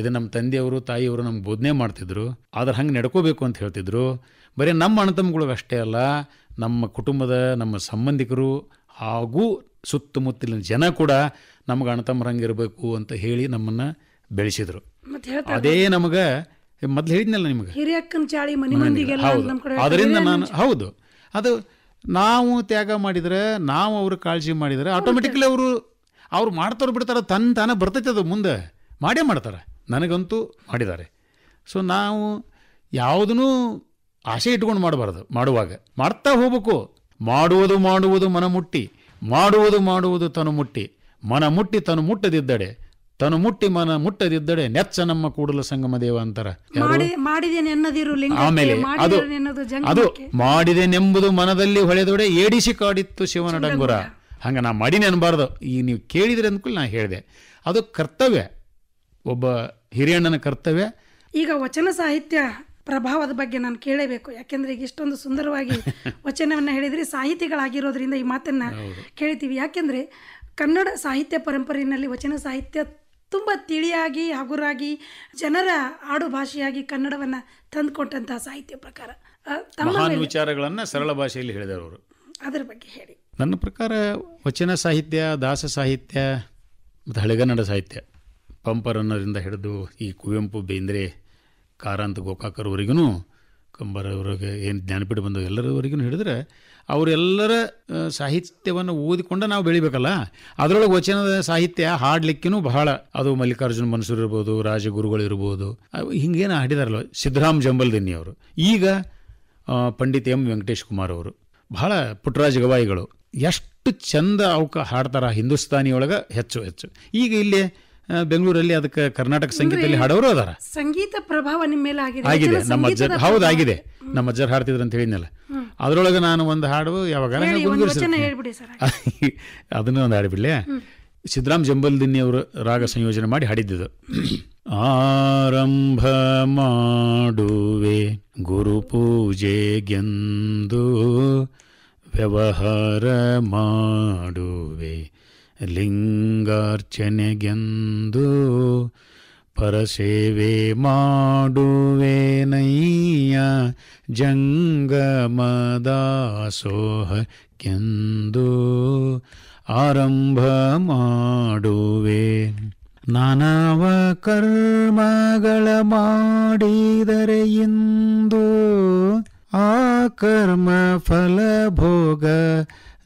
ಇದು ನಮ್ಮ ತಂದೆಯವರು ತಾಯಿಯವರು ನಮ್ಗೆ ಬೋಧನೆ ಮಾಡ್ತಿದ್ರು ಆದ್ರೆ ಹಂಗೆ ನಡ್ಕೋಬೇಕು ಅಂತ ಹೇಳ್ತಿದ್ರು ಬರೀ ನಮ್ಮ ಅಣ್ಣತಮ್ಮಗಳು ಅಷ್ಟೇ ಅಲ್ಲ ನಮ್ಮ ಕುಟುಂಬದ ನಮ್ಮ ಸಂಬಂಧಿಕರು ಹಾಗೂ ಸುತ್ತಮುತ್ತಲಿನ ಜನ ಕೂಡ ನಮ್ಗೆ ಅಣತಮ್ಮರಂಗೆ ಇರಬೇಕು ಅಂತ ಹೇಳಿ ನಮ್ಮನ್ನು ಬೆಳೆಸಿದರು ಅದೇ ನಮಗೆ ಮೊದಲು ಹೇಳಿದ್ನಲ್ಲ ನಿಮಗೆ ಅದರಿಂದ ನಾನು ಹೌದು ಅದು ನಾವು ತ್ಯಾಗ ಮಾಡಿದರೆ ನಾವು ಅವರು ಕಾಳಜಿ ಮಾಡಿದರೆ ಆಟೋಮೆಟಿಕ್ಲಿ ಅವರು ಅವ್ರು ಮಾಡ್ತಾರೆ ಬಿಡ್ತಾರೆ ತನ್ನ ತಾನೇ ಬರ್ತೈತೆ ಅದು ಮುಂದೆ ಮಾಡೇ ಮಾಡ್ತಾರೆ ನನಗಂತೂ ಮಾಡಿದ್ದಾರೆ ಸೊ ನಾವು ಯಾವುದನ್ನೂ ಆಸೆ ಇಟ್ಕೊಂಡು ಮಾಡಬಾರ್ದು ಮಾಡುವಾಗ ಮಾಡ್ತಾ ಹೋಗ್ಬೇಕು ಮಾಡುವುದು ಮಾಡುವುದು ಮನ ಮುಟ್ಟಿ ಮಾಡುವುದು ಮಾಡುವುದು ತನು ಮುಟ್ಟಿ ಮನ ಮುಟ್ಟಿ ತನು ಮುಟ್ಟದಿದ್ದಡೆ ತನು ಮುಟ್ಟಿ ಮನ ಮುಟ್ಟದಿದ್ದಡೆ ನೆಚ್ಚ ನಮ್ಮ ಕೂಡಲ ಸಂಗಮ ದೇವ ಅಂತಾರ ಆಮೇಲೆ ಅದು ಅದು ಮಾಡಿದೆನೆಂಬುದು ಮನದಲ್ಲಿ ಹೊಳೆದೊಡೆ ಏಡಿಸಿ ಕಾಡಿತ್ತು ಶಿವನ ಡಂಗುರ ಹಂಗ ನಾ ಮಾಡಿನೇ ಅನ್ಬಾರ್ದು ಈ ನೀವು ಕೇಳಿದ್ರೆ ಅಂದ್ಕೊಳ್ಳಿ ನಾ ಹೇಳಿದೆ ಅದು ಕರ್ತವ್ಯ ಒಬ್ಬ ಹಿರಿಯಣ್ಣನ ಕರ್ತವ್ಯ ಈಗ ವಚನ ಸಾಹಿತ್ಯ ಪ್ರಭಾವದ ಬಗ್ಗೆ ನಾನು ಕೇಳಬೇಕು ಯಾಕೆಂದ್ರೆ ಈಗ ಇಷ್ಟೊಂದು ಸುಂದರವಾಗಿ (laughs) ವಚನವನ್ನು ಹೇಳಿದರೆ ಸಾಹಿತಿಗಳಾಗಿರೋದ್ರಿಂದ ಈ ಮಾತನ್ನು ಕೇಳ್ತೀವಿ ಯಾಕೆಂದರೆ ಕನ್ನಡ ಸಾಹಿತ್ಯ ಪರಂಪರೆಯಲ್ಲಿ ವಚನ ಸಾಹಿತ್ಯ ತುಂಬ ತಿಳಿಯಾಗಿ ಹಗುರಾಗಿ ಜನರ ಆಡು ಭಾಷೆಯಾಗಿ ಕನ್ನಡವನ್ನು ತಂದುಕೊಟ್ಟಂತಹ ಸಾಹಿತ್ಯ ಪ್ರಕಾರ ತಮ್ಮ ವಿಚಾರಗಳನ್ನು ಸರಳ ಭಾಷೆಯಲ್ಲಿ ಹೇಳಿದರು ಅವರು ಅದರ ಬಗ್ಗೆ ಹೇಳಿ ನನ್ನ ಪ್ರಕಾರ ವಚನ ಸಾಹಿತ್ಯ ದಾಸ ಸಾಹಿತ್ಯ ಮತ್ತು ಹಳೆಗನ್ನಡ ಸಾಹಿತ್ಯ ಪಂಪರನ್ನರಿಂದ ಹಿಡಿದು ಈ ಕುವೆಂಪು ಬೇಂದ್ರೆ ಕಾರಂತ ಗೋಕಾಕರವರೆಗೂ ಕಂಬರವ್ರಿಗೆ ಏನು ಜ್ಞಾನಪೀಠ ಬಂದವು ಎಲ್ಲರವರೆಗೂ ಹಿಡಿದ್ರೆ ಅವರೆಲ್ಲರ ಸಾಹಿತ್ಯವನ್ನು ಓದಿಕೊಂಡು ನಾವು ಬೆಳಿಬೇಕಲ್ಲ ಅದರೊಳಗೆ ವಚನದ ಸಾಹಿತ್ಯ ಹಾಡ್ಲಿಕ್ಕೂ ಬಹಳ ಅದು ಮಲ್ಲಿಕಾರ್ಜುನ ಮನ್ಸೂರ್ ಇರ್ಬೋದು ರಾಜಗುರುಗಳು ಇರ್ಬೋದು ಹಿಂಗೇನು ಹಾಡಿದಾರಲ್ಲ ಸಿದ್ದರಾಮ್ ದಿನ್ನಿ ಅವರು ಈಗ ಪಂಡಿತ್ ಎಂ ವೆಂಕಟೇಶ್ ಕುಮಾರ್ ಅವರು ಬಹಳ ಪುಟ್ಟರಾಜ ಗವಾಯಿಗಳು ಎಷ್ಟು ಚಂದ ಅವಕ್ಕೆ ಹಾಡ್ತಾರೆ ಹಿಂದೂಸ್ತಾನಿಯೊಳಗೆ ಹೆಚ್ಚು ಹೆಚ್ಚು ಈಗ ಇಲ್ಲಿ ಬೆಂಗಳೂರಲ್ಲಿ ಅದಕ್ಕೆ ಕರ್ನಾಟಕ ಸಂಗೀತದಲ್ಲಿ ಹಾಡೋರು ಅದಾರ ಸಂಗೀತ ಪ್ರಭಾವ ನಿಮ್ಮ ಮೇಲೆ ಆಗಿದೆ ಆಗಿದೆ ನಮ್ಮ ಅಜ್ಜರ್ ಹೌದಾಗಿದೆ ನಮ್ಮ ಅಜ್ಜರ್ ಹಾಡ್ತಿದ್ರು ಅಂತ ಹೇಳಿದ್ನಲ್ಲ ಅದರೊಳಗೆ ನಾನು ಒಂದು ಹಾಡು ಯಾವಾಗ ಅದನ್ನು ಒಂದು (laughs) ಹಾಡಿಬಿಡ್ಲೇ ಸಿದ್ದರಾಮ್ ಜಂಬಲ್ದಿನ್ನಿ ಅವರು ರಾಗ ಸಂಯೋಜನೆ ಮಾಡಿ ಹಾಡಿದ್ದಿದ್ದು (clears throat) ಆರಂಭ ಮಾಡುವೆ ಗುರು ಪೂಜೆ ಗೆಂದು ವ್ಯವಹಾರ ಮಾಡುವೆ ಲಿಂಗಾರ್ಚನೆಗೆಂದು ಪರಸೇವೆ ಮಾಡುವೇನಯ್ಯ ಜಂಗಮದಾಸೋಹಕ್ಕೆಂದು ಆರಂಭ ಮಾಡುವೆ ನಾನವ ಕರ್ಮಗಳ ಮಾಡಿದರೆ ಇಂದು ಆ ಕರ್ಮ ಫಲಭೋಗ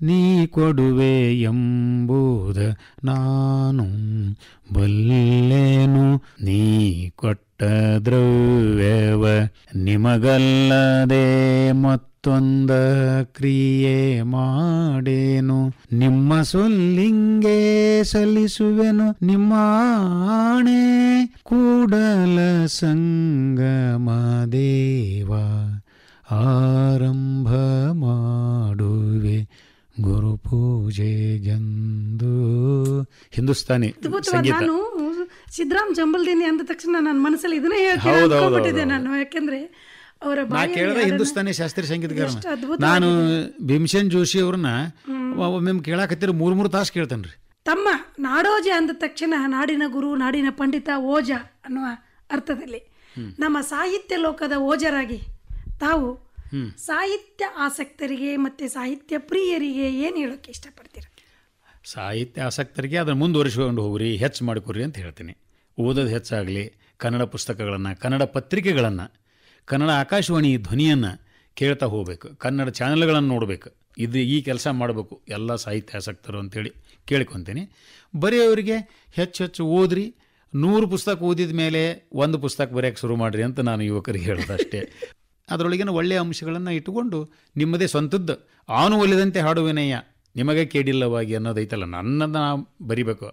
ನೀ ಕೊಡುವೆ ಎಂಬುದ ನಾನು ಬಲ್ಲೇನು ನೀ ಕೊಟ್ಟ ದ್ರವ್ಯವ ನಿಮಗಲ್ಲದೆ ಮತ್ತೊಂದ ಕ್ರಿಯೆ ಮಾಡೇನು ನಿಮ್ಮ ಸೊಲ್ಲಿಂಗೆ ಸಲ್ಲಿಸುವೆನು ನಿಮ್ಮ ಕೂಡಲ ಸಂಗಮ ದೇವ ಆರಂಭ ಮಾಡುವೆ ಗುರು ಗುರುಪೂಜೆಗೆಂದು ಹಿಂದೂಸ್ತಾನಿ ಸಂಗೀತ ನಾನು ಸಿದ್ದರಾಮ್ ಜಂಬಲ್ದೇನಿ ಅಂದ ತಕ್ಷಣ ನನ್ನ ಮನಸ್ಸಲ್ಲಿ ಇದನ್ನೇ ಹೇಳ್ತೀನಿ ನಾನು ಯಾಕೆಂದ್ರೆ ಅವರ ಕೇಳಿದ ಹಿಂದೂಸ್ತಾನಿ ಶಾಸ್ತ್ರೀಯ ಸಂಗೀತಗಾರ ನಾನು ಭೀಮಸೇನ್ ಜೋಶಿ ಅವ್ರನ್ನ ಒಮ್ಮೆ ಕೇಳಾಕತ್ತಿರ ಮೂರು ಮೂರು ತಾಸು ಕೇಳ್ತೇನೆ ರೀ ತಮ್ಮ ನಾಡೋಜ ಅಂದ ತಕ್ಷಣ ನಾಡಿನ ಗುರು ನಾಡಿನ ಪಂಡಿತ ಓಜ ಅನ್ನುವ ಅರ್ಥದಲ್ಲಿ ನಮ್ಮ ಸಾಹಿತ್ಯ ಲೋಕದ ಓಜರಾಗಿ ತಾವು ಸಾಹಿತ್ಯ ಆಸಕ್ತರಿಗೆ ಮತ್ತು ಸಾಹಿತ್ಯ ಪ್ರಿಯರಿಗೆ ಏನು ಹೇಳೋಕ್ಕೆ ಇಷ್ಟಪಡ್ತೀರ ಸಾಹಿತ್ಯ ಆಸಕ್ತರಿಗೆ ಅದನ್ನು ಮುಂದುವರಿಸಿಕೊಂಡು ಹೋಗ್ರಿ ಹೆಚ್ಚು ಮಾಡಿಕೊಡ್ರಿ ಅಂತ ಹೇಳ್ತೀನಿ ಓದೋದು ಹೆಚ್ಚಾಗಲಿ ಕನ್ನಡ ಪುಸ್ತಕಗಳನ್ನು ಕನ್ನಡ ಪತ್ರಿಕೆಗಳನ್ನು ಕನ್ನಡ ಆಕಾಶವಾಣಿ ಧ್ವನಿಯನ್ನು ಕೇಳ್ತಾ ಹೋಗಬೇಕು ಕನ್ನಡ ಚಾನೆಲ್ಗಳನ್ನು ನೋಡಬೇಕು ಇದು ಈ ಕೆಲಸ ಮಾಡಬೇಕು ಎಲ್ಲ ಸಾಹಿತ್ಯ ಆಸಕ್ತರು ಅಂತೇಳಿ ಕೇಳ್ಕೊತೀನಿ ಬರೆಯೋರಿಗೆ ಹೆಚ್ಚು ಹೆಚ್ಚು ಓದ್ರಿ ನೂರು ಪುಸ್ತಕ ಓದಿದ ಮೇಲೆ ಒಂದು ಪುಸ್ತಕ ಬರೆಯೋಕ್ಕೆ ಶುರು ಮಾಡಿರಿ ಅಂತ ನಾನು ಯುವಕರಿಗೆ ಹೇಳ್ದೆ ಅಷ್ಟೇ ಅದರೊಳಗಿನ ಒಳ್ಳೆಯ ಅಂಶಗಳನ್ನು ಇಟ್ಟುಕೊಂಡು ನಿಮ್ಮದೇ ಸ್ವಂತದ್ದು ಆನು ಒಲಿದಂತೆ ಹಾಡುವಿನಯ್ಯ ನಿಮಗೆ ಕೇಡಿಲ್ಲವಾಗಿ ಅನ್ನೋದೈತಲ್ಲ ನನ್ನನ್ನು ನಾವು ಬರಿಬೇಕು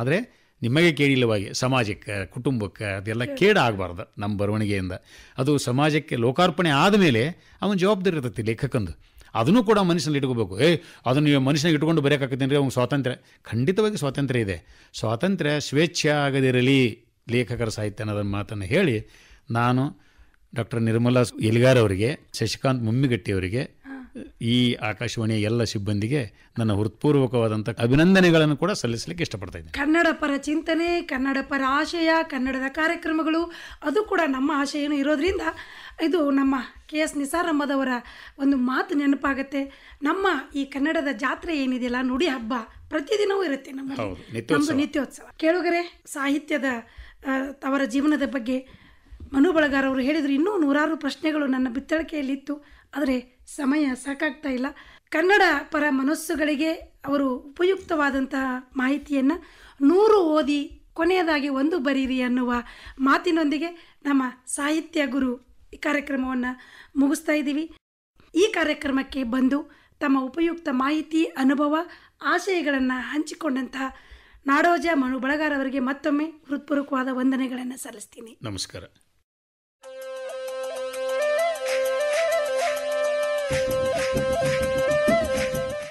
ಆದರೆ ನಿಮಗೆ ಕೇಳಿಲ್ಲವಾಗಿ ಸಮಾಜಕ್ಕೆ ಕುಟುಂಬಕ್ಕೆ ಅದೆಲ್ಲ ಕೇಡ ನಮ್ಮ ಬರವಣಿಗೆಯಿಂದ ಅದು ಸಮಾಜಕ್ಕೆ ಲೋಕಾರ್ಪಣೆ ಆದಮೇಲೆ ಅವನ ಜವಾಬ್ದಾರಿ ಇರ್ತೈತಿ ಲೇಖಕಂದು ಅದನ್ನು ಕೂಡ ಮನುಷ್ಯನಲ್ಲಿ ಇಟ್ಕೋಬೇಕು ಏ ಅದನ್ನು ನೀವು ಮನುಷ್ಯನಿಗೆ ಇಟ್ಕೊಂಡು ಬರೆಯೋಕ್ಕಾಗತ್ತೀನಿ ರೀ ಅವ್ನಿಗೆ ಸ್ವಾತಂತ್ರ್ಯ ಖಂಡಿತವಾಗಿ ಸ್ವಾತಂತ್ರ್ಯ ಇದೆ ಸ್ವಾತಂತ್ರ್ಯ ಸ್ವೇಚ್ಛೆ ಆಗದಿರಲಿ ಲೇಖಕರ ಸಾಹಿತ್ಯ ಅನ್ನೋದನ್ನು ಮಾತನ್ನು ಹೇಳಿ ನಾನು ಡಾಕ್ಟರ್ ನಿರ್ಮಲಾ ಎಲಿಗಾರ್ ಅವರಿಗೆ ಶಶಿಕಾಂತ್ ಮುಮ್ಮಿಗಟ್ಟಿ ಅವರಿಗೆ ಈ ಆಕಾಶವಾಣಿಯ ಎಲ್ಲ ಸಿಬ್ಬಂದಿಗೆ ನನ್ನ ಹೃತ್ಪೂರ್ವಕವಾದಂಥ ಅಭಿನಂದನೆಗಳನ್ನು ಕೂಡ ಸಲ್ಲಿಸಲಿಕ್ಕೆ ಇಷ್ಟಪಡ್ತಾ ಇದ್ದೀನಿ ಕನ್ನಡ ಪರ ಚಿಂತನೆ ಕನ್ನಡ ಪರ ಆಶಯ ಕನ್ನಡದ ಕಾರ್ಯಕ್ರಮಗಳು ಅದು ಕೂಡ ನಮ್ಮ ಆಶಯನೂ ಇರೋದ್ರಿಂದ ಇದು ನಮ್ಮ ಕೆ ಎಸ್ ನಿಸಾರ್ ಒಂದು ಮಾತು ನೆನಪಾಗುತ್ತೆ ನಮ್ಮ ಈ ಕನ್ನಡದ ಜಾತ್ರೆ ಏನಿದೆಯಲ್ಲ ನುಡಿ ಹಬ್ಬ ಪ್ರತಿದಿನವೂ ಇರುತ್ತೆ ನಮ್ಮ ನಿತ್ಯೋತ್ಸವ ಕೇಳುಗರೆ ಸಾಹಿತ್ಯದ ತವರ ಜೀವನದ ಬಗ್ಗೆ ಮನು ಅವರು ಹೇಳಿದರು ಇನ್ನೂ ನೂರಾರು ಪ್ರಶ್ನೆಗಳು ನನ್ನ ಬಿತ್ತಳಿಕೆಯಲ್ಲಿತ್ತು ಆದರೆ ಸಮಯ ಸಾಕಾಗ್ತಾ ಇಲ್ಲ ಕನ್ನಡ ಪರ ಮನಸ್ಸುಗಳಿಗೆ ಅವರು ಉಪಯುಕ್ತವಾದಂತಹ ಮಾಹಿತಿಯನ್ನು ನೂರು ಓದಿ ಕೊನೆಯದಾಗಿ ಒಂದು ಬರೀರಿ ಅನ್ನುವ ಮಾತಿನೊಂದಿಗೆ ನಮ್ಮ ಸಾಹಿತ್ಯ ಗುರು ಈ ಕಾರ್ಯಕ್ರಮವನ್ನು ಮುಗಿಸ್ತಾ ಇದ್ದೀವಿ ಈ ಕಾರ್ಯಕ್ರಮಕ್ಕೆ ಬಂದು ತಮ್ಮ ಉಪಯುಕ್ತ ಮಾಹಿತಿ ಅನುಭವ ಆಶಯಗಳನ್ನು ಹಂಚಿಕೊಂಡಂತಹ ನಾಡೋಜ ಮನು ಬಳಗಾರವರಿಗೆ ಮತ್ತೊಮ್ಮೆ ಹೃತ್ಪೂರ್ವಕವಾದ ವಂದನೆಗಳನ್ನು ಸಲ್ಲಿಸ್ತೀನಿ ನಮಸ್ಕಾರ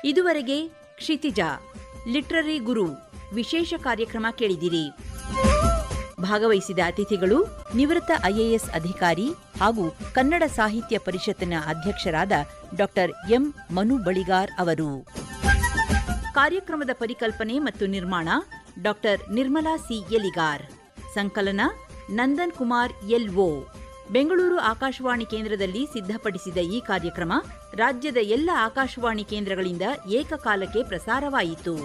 ಇದುವರೆಗೆ ಕ್ಷಿತಿಜ ಲಿಟ್ರರಿ ಗುರು ವಿಶೇಷ ಕಾರ್ಯಕ್ರಮ ಕೇಳಿದಿರಿ ಭಾಗವಹಿಸಿದ ಅತಿಥಿಗಳು ನಿವೃತ್ತ ಐಎಎಸ್ ಅಧಿಕಾರಿ ಹಾಗೂ ಕನ್ನಡ ಸಾಹಿತ್ಯ ಪರಿಷತ್ತಿನ ಅಧ್ಯಕ್ಷರಾದ ಡಾಕ್ಟರ್ ಎಂ ಮನು ಬಳಿಗಾರ್ ಅವರು ಕಾರ್ಯಕ್ರಮದ ಪರಿಕಲ್ಪನೆ ಮತ್ತು ನಿರ್ಮಾಣ ಡಾಕ್ಟರ್ ನಿರ್ಮಲಾ ಸಿ ಎಲಿಗಾರ್ ಸಂಕಲನ ನಂದನ್ ಕುಮಾರ್ ಎಲ್ಒ ಬೆಂಗಳೂರು ಆಕಾಶವಾಣಿ ಕೇಂದ್ರದಲ್ಲಿ ಸಿದ್ಧಪಡಿಸಿದ ಈ ಕಾರ್ಯಕ್ರಮ ರಾಜ್ಯದ ಎಲ್ಲ ಆಕಾಶವಾಣಿ ಕೇಂದ್ರಗಳಿಂದ ಏಕಕಾಲಕ್ಕೆ ಪ್ರಸಾರವಾಯಿತು